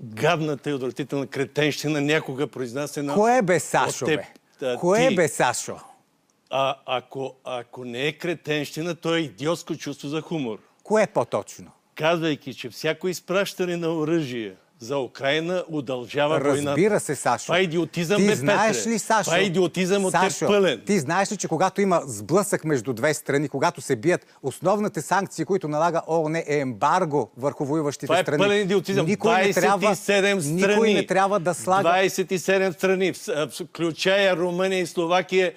гадната и отвратителна кретенщина някога произнасена... Кое бе Сашо, теб, бе? Кое ти. бе Сашо? А, ако, ако не е кретенщина, то е идиотско чувство за хумор. Кое по-точно? Казвайки, че всяко изпращане на оръжие за Украина удължава Разбира войната. Разбира се, Сашо. Това е идиотизъм, ти бе, знаеш Петре. ли, Сашо? Това е идиотизъм от Сашо, пълен. Ти знаеш ли, че когато има сблъсък между две страни, когато се бият, основните санкции, които налага ООН е ембарго върху воюващите това е страни. пълен идиотизъм. Никой 27 не трябва, страни. Никой не трябва да слага. 27 страни, включая Румъния и Словакия,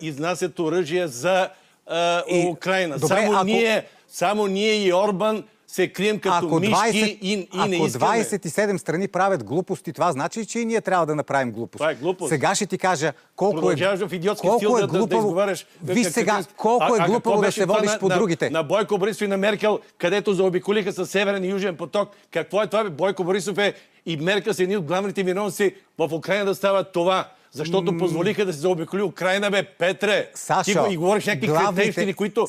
изнасят оръжия за а, и... Украина. Добре, само, ако... ние, само ние и Орбан се крием като ако мишки 20, и, и ако не Ако 27 страни правят глупости, това значи, че и ние трябва да направим глупост. Това е глупост. Сега ще ти кажа колко е, в колко е глупаво, да, да изговаряш... Виж сега, колко е а, е глупаво да се водиш на, по на, другите. На Бойко Борисов и на Меркел, където заобиколиха с Северен и Южен поток. Какво е това? Бойко Борисов е и Меркел са едни от главните виновници в Украина да става това. Защото позволиха да се заобиколи Украина, бе, Петре. Сашо, ти го и говориш някакви главните... които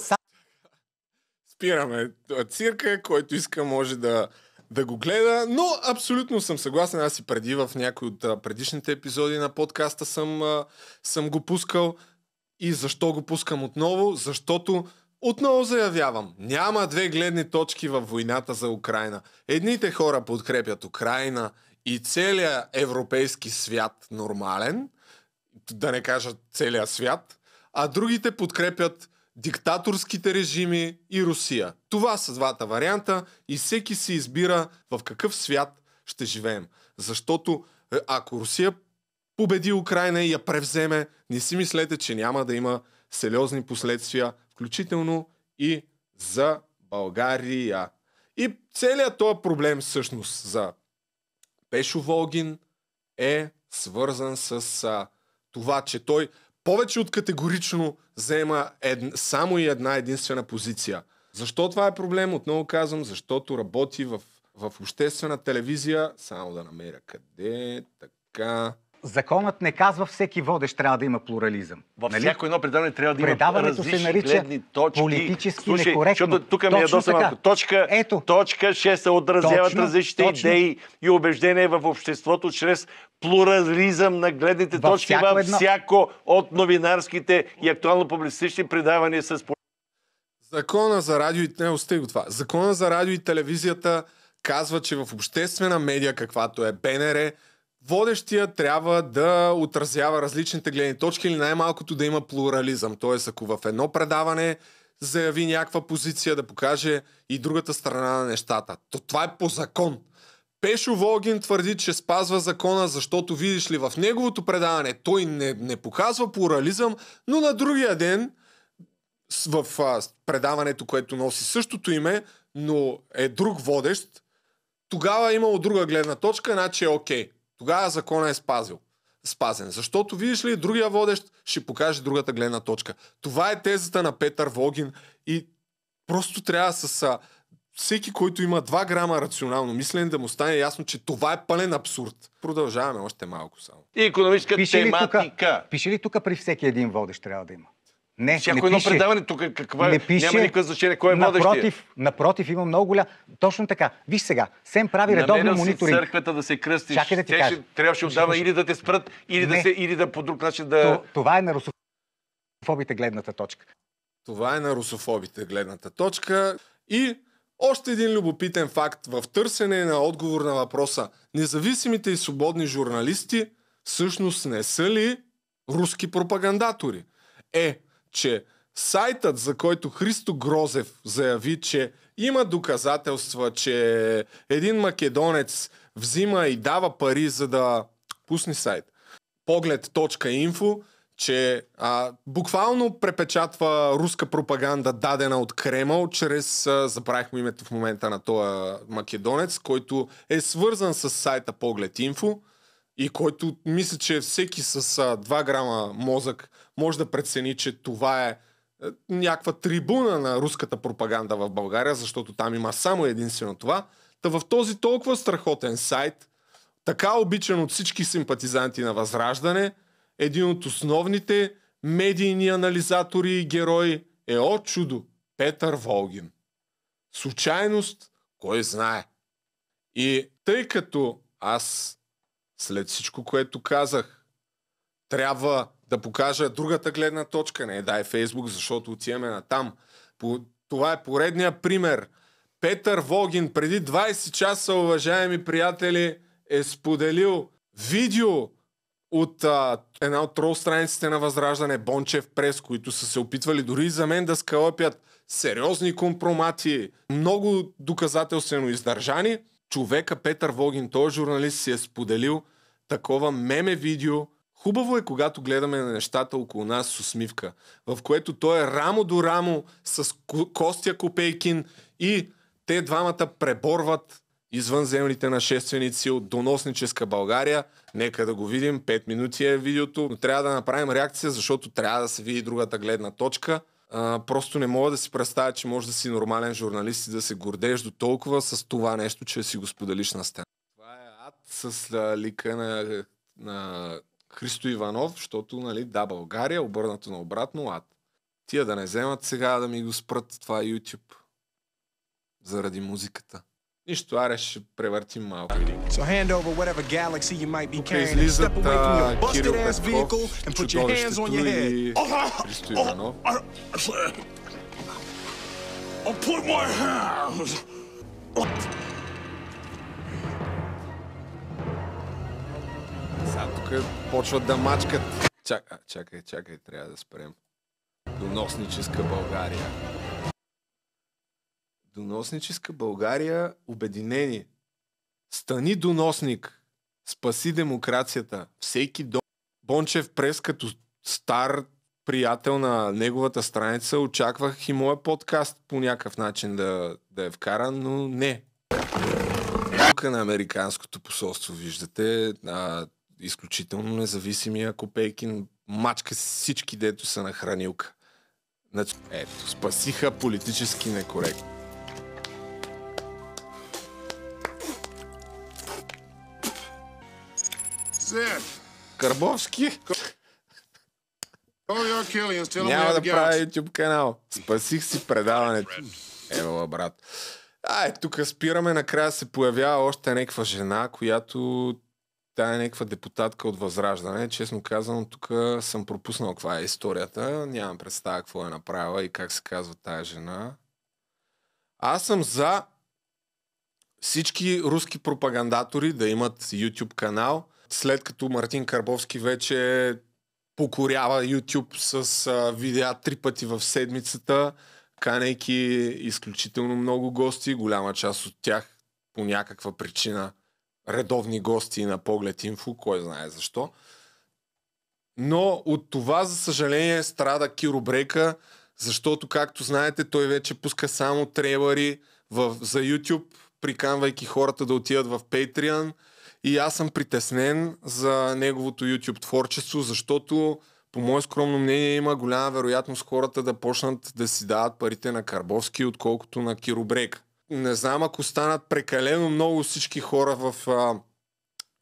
спираме е цирка, който иска може да, да го гледа, но абсолютно съм съгласен. Аз и преди в някои от предишните епизоди на подкаста съм, съм го пускал. И защо го пускам отново? Защото отново заявявам, няма две гледни точки във войната за Украина. Едните хора подкрепят Украина и целият европейски свят нормален, да не кажа целият свят, а другите подкрепят диктаторските режими и Русия. Това са двата варианта и всеки си избира в какъв свят ще живеем. Защото е, ако Русия победи Украина и я превземе, не си мислете, че няма да има сериозни последствия, включително и за България. И целият този проблем всъщност за Пешо Волгин е свързан с а, това, че той повече от категорично заема ед... само и една единствена позиция. Защо това е проблем? Отново казвам, защото работи в, в обществена телевизия. Само да намеря къде. Така. Законът не казва всеки водещ трябва да има плурализъм. Във нали? всяко едно предаване трябва да има Предаването се нарича точки. политически Слушай, некоректно. Защото тук ми е доста малко. Точка, Ето. точка 6 се отразяват точно, различните точно. идеи и убеждения в обществото чрез плурализъм на гледните във точки всяко във едно... всяко от новинарските и актуално-публицистични предавания с... Закона за радио и... Не, го това. Закона за радио и телевизията казва, че в обществена медия, каквато е БНР, водещия трябва да отразява различните гледни точки или най-малкото да има плурализъм. Тоест, ако в едно предаване заяви някаква позиция, да покаже и другата страна на нещата. То това е по закон. Пешо Волгин твърди, че спазва закона, защото видиш ли в неговото предаване той не, не показва плурализъм, но на другия ден в а, предаването, което носи същото име, но е друг водещ, тогава е имало друга гледна точка, значи е окей. Okay. Тогава закона е спазил. Спазен. Защото, видиш ли, другия водещ ще покаже другата гледна точка. Това е тезата на Петър Вогин. и просто трябва с всеки, който има 2 грама рационално мислене, да му стане ясно, че това е пълен абсурд. Продължаваме още малко само. И економическа пише тематика. Ли тука, пише ли тук при всеки един водещ трябва да има? Не, Всяко не едно пише. предаване тук е каква е? не пише, няма никакво значение кой е напротив, водещия. Напротив, има много голям. Точно така. Виж сега, Сем прави Намерил редовно мониторинг. църквата да се кръстиш. Чакай да ти кажа. трябваше отдавна или да те спрат, или не. да, се, или да по друг начин да... То, това е на русофобите гледната точка. Това е на русофобите гледната точка. И още един любопитен факт в търсене на отговор на въпроса. Независимите и свободни журналисти всъщност не са ли руски пропагандатори? Е, че сайтът, за който Христо Грозев заяви, че има доказателства, че един македонец взима и дава пари, за да пусни сайт. Поглед.инфо, че а, буквално препечатва руска пропаганда, дадена от Кремъл, чрез, забравихме името в момента на този македонец, който е свързан с сайта Инфо и който мисля, че всеки с а, 2 грама мозък може да прецени, че това е, е някаква трибуна на руската пропаганда в България, защото там има само единствено това. Та в този толкова страхотен сайт, така обичан от всички симпатизанти на Възраждане, един от основните медийни анализатори и герои е о чудо Петър Волгин. Случайност, кой знае. И тъй като аз след всичко, което казах, трябва да покажа другата гледна точка. Не дай Фейсбук, защото отиваме на там. По... Това е поредния пример. Петър Вогин преди 20 часа, уважаеми приятели, е споделил видео от а, една от трол страниците на Възраждане, Бончев Прес, които са се опитвали дори за мен да скълъпят сериозни компромати, много доказателствено издържани – човека Петър Вогин, този е журналист си е споделил такова меме видео. Хубаво е, когато гледаме на нещата около нас с усмивка, в което той е рамо до рамо с Костя Копейкин и те двамата преборват извънземните нашественици от доносническа България. Нека да го видим. 5 минути е видеото, но трябва да направим реакция, защото трябва да се види другата гледна точка а, просто не мога да си представя, че може да си нормален журналист и да се гордееш до толкова с това нещо, че си го споделиш на стена. Това е ад с а, лика на, на Христо Иванов, защото, нали, да, България, обърнато на обратно, ад. Тия да не вземат сега да ми го спрат това е YouTube. Заради музиката. Нищо, аре ще превърти малко. So hand over whatever galaxy you might be carrying and step away from your busted ass vehicle and put your hands on your head. Христо Иванов. I'll put my hands. Сега тук почват да мачкат. Чакай, чакай, чакай, трябва да спрем. Доносническа България доносническа България обединени. Стани доносник, спаси демокрацията. Всеки дом. Бончев прес, като стар приятел на неговата страница очаквах и моя подкаст по някакъв начин да, да е вкаран, но не. Тук на Американското посолство виждате а, изключително независимия Копейкин мачка всички, дето са на хранилка. Значи, ето, спасиха политически некоректно. That's Карбовски. Е Няма да правя YouTube канал. Спасих си предаването. Ева, брат. Ай, тук спираме, накрая се появява още някаква жена, която тя е някаква депутатка от Възраждане. Честно казвам, тук съм пропуснал каква е историята. Нямам представа какво е направила и как се казва тая жена. Аз съм за всички руски пропагандатори да имат YouTube канал, след като Мартин Карбовски вече покорява YouTube с а, видеа три пъти в седмицата, канейки изключително много гости, голяма част от тях по някаква причина редовни гости на поглед инфо, кой знае защо. Но от това, за съжаление, страда Киро Брейка, защото, както знаете, той вече пуска само трейлери в, за YouTube, приканвайки хората да отидат в Patreon – и аз съм притеснен за неговото YouTube творчество, защото по мое скромно мнение има голяма вероятност хората да почнат да си дават парите на Карбовски, отколкото на Киробрек. Не знам ако станат прекалено много всички хора в а,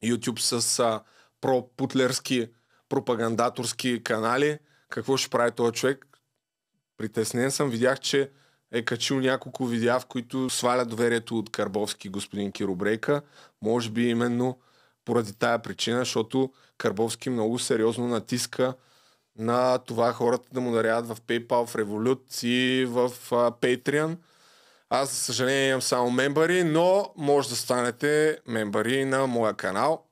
YouTube с а, пропутлерски, пропагандаторски канали, какво ще прави този човек. Притеснен съм, видях, че е качил няколко видеа, в които сваля доверието от Карбовски господин Киробрейка. Може би именно поради тая причина, защото Карбовски много сериозно натиска на това хората да му даряват в PayPal, в Revolut и в uh, Patreon. Аз, за съжаление, имам само мембари, но може да станете мембари на моя канал.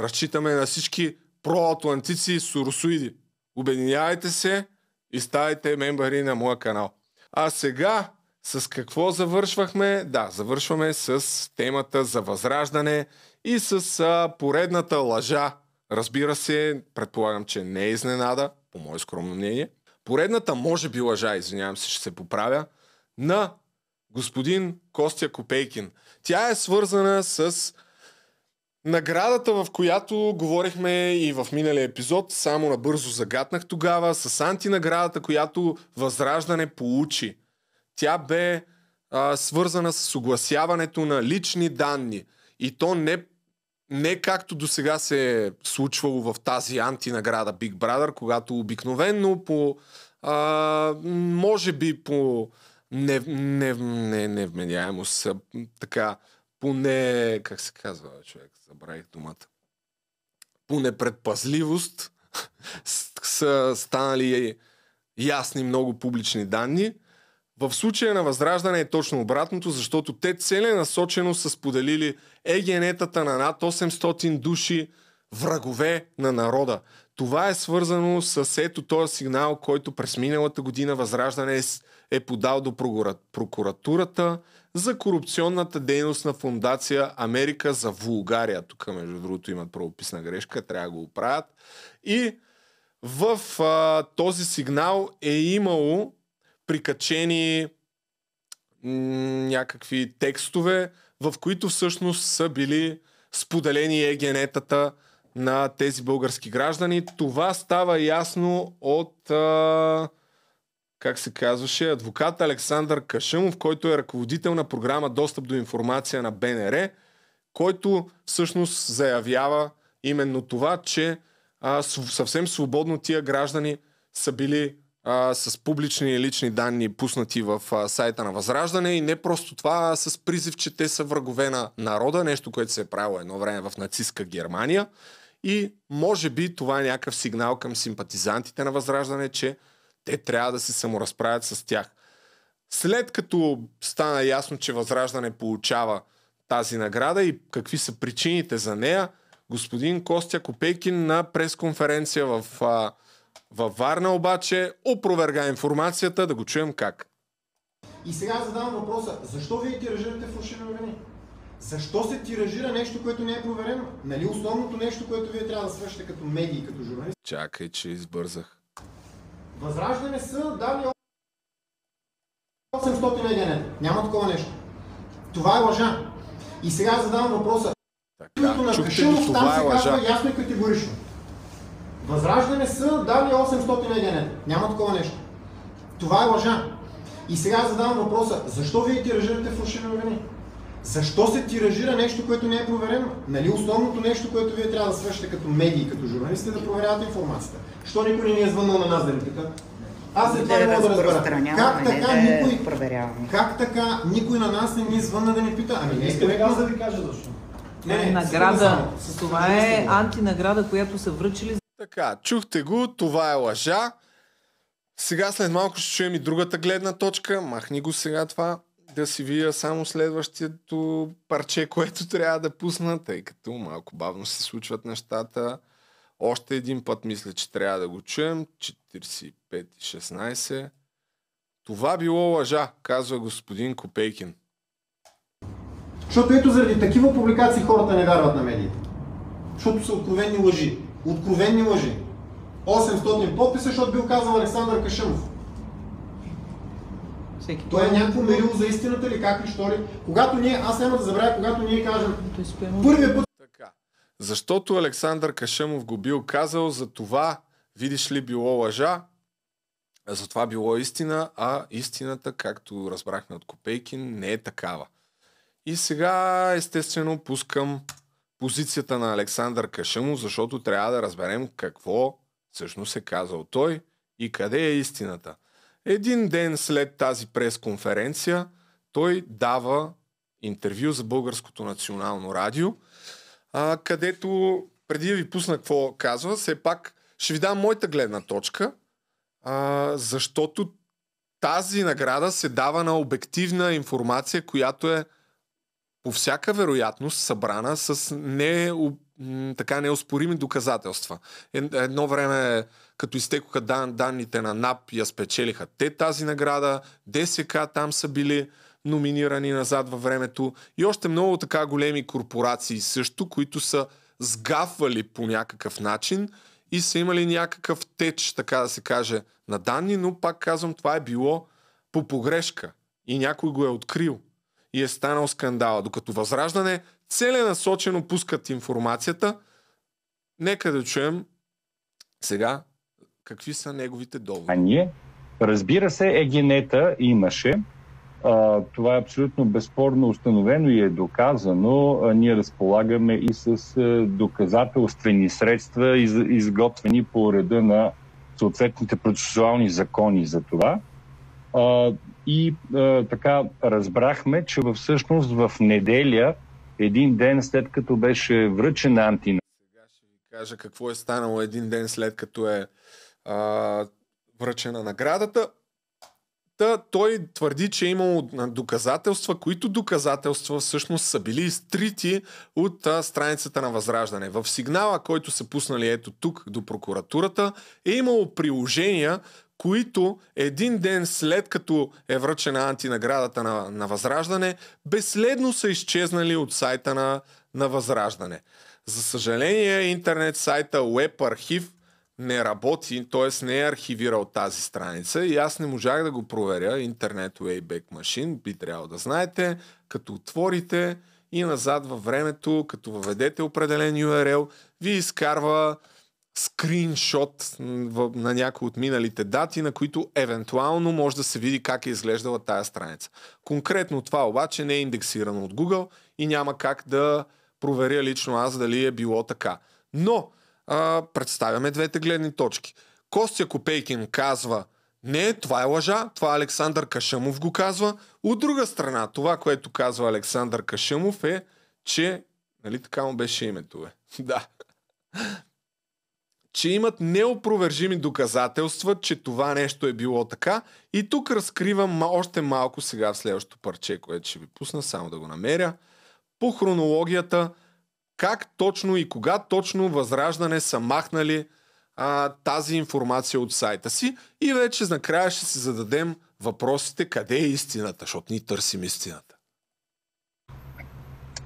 Разчитаме на всички проатлантици и суросоиди. Обединявайте се и ставайте мембари на моя канал. А сега с какво завършвахме? Да, завършваме с темата за възраждане и с а, поредната лъжа. Разбира се, предполагам, че не е изненада, по мое скромно мнение. Поредната, може би лъжа, извинявам се, ще се поправя, на господин Костя Копейкин. Тя е свързана с Наградата, в която говорихме и в миналия епизод, само набързо загатнах тогава, с антинаградата, която Възраждане получи. Тя бе а, свързана с огласяването на лични данни. И то не, не както до сега се е случвало в тази антинаграда Big Brother, когато обикновенно по, а, може би по не, не, не, невменяемост, така, поне, как се казва човек, забравих думата. По непредпазливост са станали ясни много публични данни. В случая на Възраждане е точно обратното, защото те целенасочено са споделили егенетата на над 800 души врагове на народа. Това е свързано с ето този сигнал, който през миналата година Възраждане е е подал до прокуратурата за корупционната дейност на фундация Америка за Вулгария. Тук, между другото, имат правописна грешка, трябва да го оправят. И в а, този сигнал е имало прикачени м- някакви текстове, в които всъщност са били споделени егенетата на тези български граждани. Това става ясно от а, как се казваше, адвокат Александър Кашъмов, който е ръководител на програма Достъп до информация на БНР, който всъщност заявява именно това, че а, съвсем свободно тия граждани са били а, с публични и лични данни пуснати в а, сайта на Възраждане и не просто това, а с призив, че те са врагове на народа, нещо, което се е правило едно време в нацистска Германия. И може би това е някакъв сигнал към симпатизантите на Възраждане, че те трябва да се саморазправят с тях. След като стана ясно, че Възраждане получава тази награда и какви са причините за нея, господин Костя Копейкин на пресконференция в, във Варна обаче опроверга информацията, да го чуем как. И сега задавам въпроса, защо вие тиражирате фалшиви новини? Защо се тиражира нещо, което не е проверено? Нали основното нещо, което вие трябва да свършите като медии, като журналист? Чакай, че избързах. Възраждане са дали 800 единица. Няма такова нещо. Това е лъжа. И сега задавам въпроса. Така, на Кашилов, там е се казва ясно и категорично. Възраждане са дали 800 единица. Няма такова нещо. Това е лъжа. И сега задавам въпроса. Защо вие тиражирате фалшиви новини? Защо се тиражира нещо, което не е проверено? Нали основното нещо, което вие трябва да свършите като медии, като журналисти, е да проверявате информацията. Що никой не ни е звънал на нас да ни пита? Аз след това не мога да разбера. Как така, никой, как така никой на нас не ни е звънна да ни пита? Ами не искаме аз да ви кажа защо. Не, не, награда. Това е антинаграда, която са връчили. Така, чухте го, това е лъжа. Сега след малко ще чуем и другата гледна точка. Махни го сега това да си видя само следващото парче, което трябва да пусна, тъй като малко бавно се случват нещата. Още един път мисля, че трябва да го чуем. 45-16. Това било лъжа, казва господин Копейкин. Защото ето заради такива публикации хората не вярват на медиите. Защото са откровенни лъжи. Откровенни лъжи. 800 подписа, защото бил казал Александър Кашимов. Всеки. Той е някакво мерило за истината ли, как ли, що ли. Когато ние, аз няма да забравя, когато ние кажем, е първият път... Така. Защото Александър Кашемов го бил казал за това, видиш ли, било лъжа, за това било истина, а истината, както разбрахме от Копейкин, не е такава. И сега, естествено, пускам позицията на Александър Кашемов, защото трябва да разберем какво всъщност е казал той и къде е истината. Един ден след тази пресконференция той дава интервю за Българското национално радио, а, където преди да ви пусна какво казва, все пак ще ви дам моята гледна точка, а, защото тази награда се дава на обективна информация, която е по всяка вероятност събрана с не, така неоспорими доказателства. Едно време като изтекоха дан, данните на НАП, я спечелиха те тази награда, ДСК там са били номинирани назад във времето и още много така големи корпорации също, които са сгафвали по някакъв начин и са имали някакъв теч, така да се каже, на данни, но пак казвам, това е било по погрешка и някой го е открил и е станал скандала. Докато Възраждане целенасочено пускат информацията, нека да чуем сега Какви са неговите доводи? А ние? Разбира се, егенета имаше. А, това е абсолютно безспорно установено и е доказано. А, ние разполагаме и с а, доказателствени средства, из, изготвени по реда на съответните процесуални закони за това. А, и а, така разбрахме, че всъщност в неделя, един ден след като беше връчена антина. Сега ще ви кажа какво е станало един ден след като е а, връчена наградата. Та той твърди, че е имало доказателства, които доказателства всъщност са били изтрити от а, страницата на Възраждане. В сигнала, който са пуснали ето тук до прокуратурата, е имало приложения, които един ден след като е връчена антинаградата на, на Възраждане, безследно са изчезнали от сайта на, на Възраждане. За съжаление, интернет сайта WebArchive не работи, т.е. не е архивирал тази страница и аз не можах да го проверя. Интернет Wayback Machine би трябвало да знаете. Като отворите и назад във времето, като въведете определен URL, ви изкарва скриншот на някои от миналите дати, на които евентуално може да се види как е изглеждала тая страница. Конкретно това обаче не е индексирано от Google и няма как да проверя лично аз дали е било така. Но а, представяме двете гледни точки. Костя Копейкин казва, не, това е лъжа, това Александър Кашамов го казва. От друга страна, това, което казва Александър Кашамов е, че, нали така му беше името, бе? да. че имат неопровержими доказателства, че това нещо е било така. И тук разкривам още малко сега в следващото парче, което ще ви пусна, само да го намеря. По хронологията, как точно и кога точно Възраждане са махнали а, тази информация от сайта си и вече накрая ще си зададем въпросите къде е истината, защото ние търсим истината.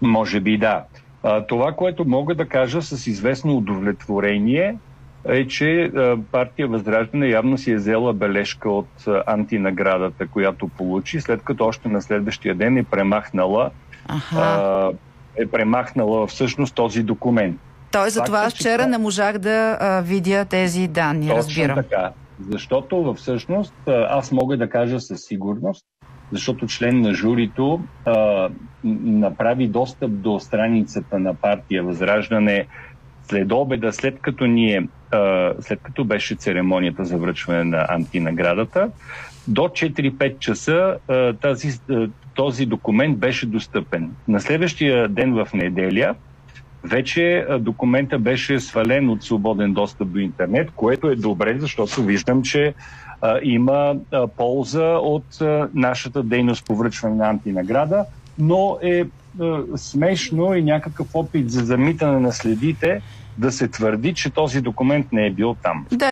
Може би да. А, това, което мога да кажа с известно удовлетворение е, че партия Възраждане явно си е взела бележка от антинаградата, която получи, след като още на следващия ден е премахнала е премахнала всъщност този документ. Той за е, това вчера не можах да а, видя тези данни, Точно разбирам. така. Защото всъщност аз мога да кажа със сигурност, защото член на журито а, направи достъп до страницата на партия Възраждане след обеда, след като ние, а, след като беше церемонията за връчване на антинаградата, до 4-5 часа а, тази, а, този документ беше достъпен. На следващия ден в неделя вече документа беше свален от свободен достъп до интернет, което е добре, защото виждам, че а, има а, полза от а, нашата дейност по връчване на антинаграда, но е а, смешно и някакъв опит за замитане на следите да се твърди, че този документ не е бил там. Да.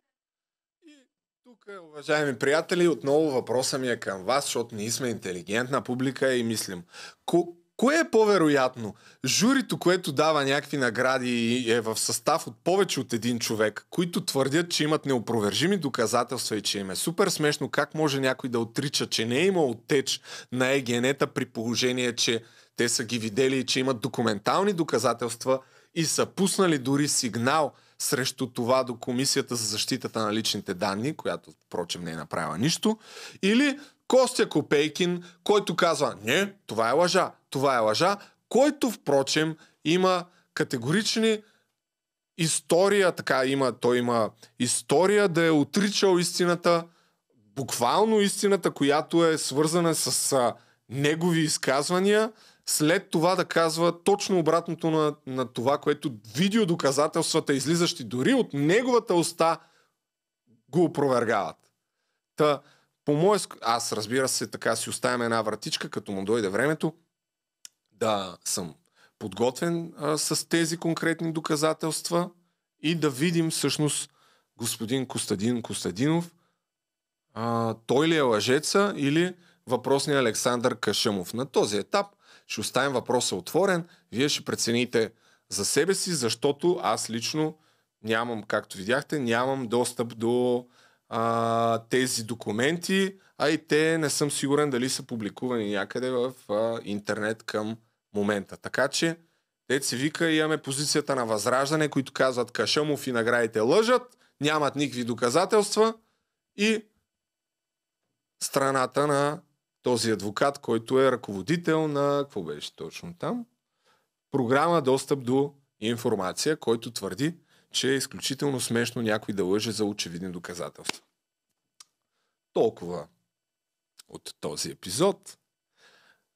Уважаеми приятели, отново въпроса ми е към вас, защото ние сме интелигентна публика и мислим. Ко- кое е по-вероятно? Журито, което дава някакви награди е в състав от повече от един човек, които твърдят, че имат неопровержими доказателства и че им е супер смешно как може някой да отрича, че не е имал теч на егенета при положение, че те са ги видели и че имат документални доказателства и са пуснали дори сигнал – срещу това до Комисията за защитата на личните данни, която, впрочем, не е направила нищо, или Костя Копейкин, който казва, не, това е лъжа, това е лъжа, който, впрочем, има категорични история, така има, той има история да е отричал истината, буквално истината, която е свързана с а, негови изказвания, след това да казва точно обратното на, на това, което видеодоказателствата, излизащи дори от неговата уста, го опровергават. Та, по мое... Аз, разбира се, така си оставям една вратичка, като му дойде времето, да съм подготвен а, с тези конкретни доказателства и да видим всъщност господин Костадин Костадинов, а, той ли е лъжеца или въпросният Александър Кашемов. На този етап – ще оставим въпроса отворен. Вие ще прецените за себе си, защото аз лично нямам, както видяхте, нямам достъп до а, тези документи, а и те не съм сигурен дали са публикувани някъде в а, интернет към момента. Така че, те се вика, имаме позицията на възраждане, които казват Кашамов и наградите лъжат, нямат никакви доказателства и страната на този адвокат, който е ръководител на, какво беше точно там, програма Достъп до информация, който твърди, че е изключително смешно някой да лъже за очевидни доказателства. Толкова от този епизод.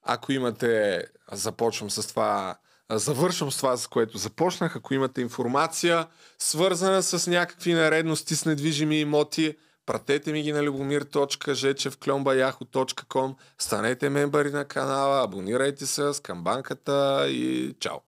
Ако имате, започвам с това, завършвам с това, с което започнах. Ако имате информация, свързана с някакви наредности с недвижими имоти, Пратете ми ги на любомир.жечевклонбаяхо.com Станете мембари на канала, абонирайте се с камбанката и чао!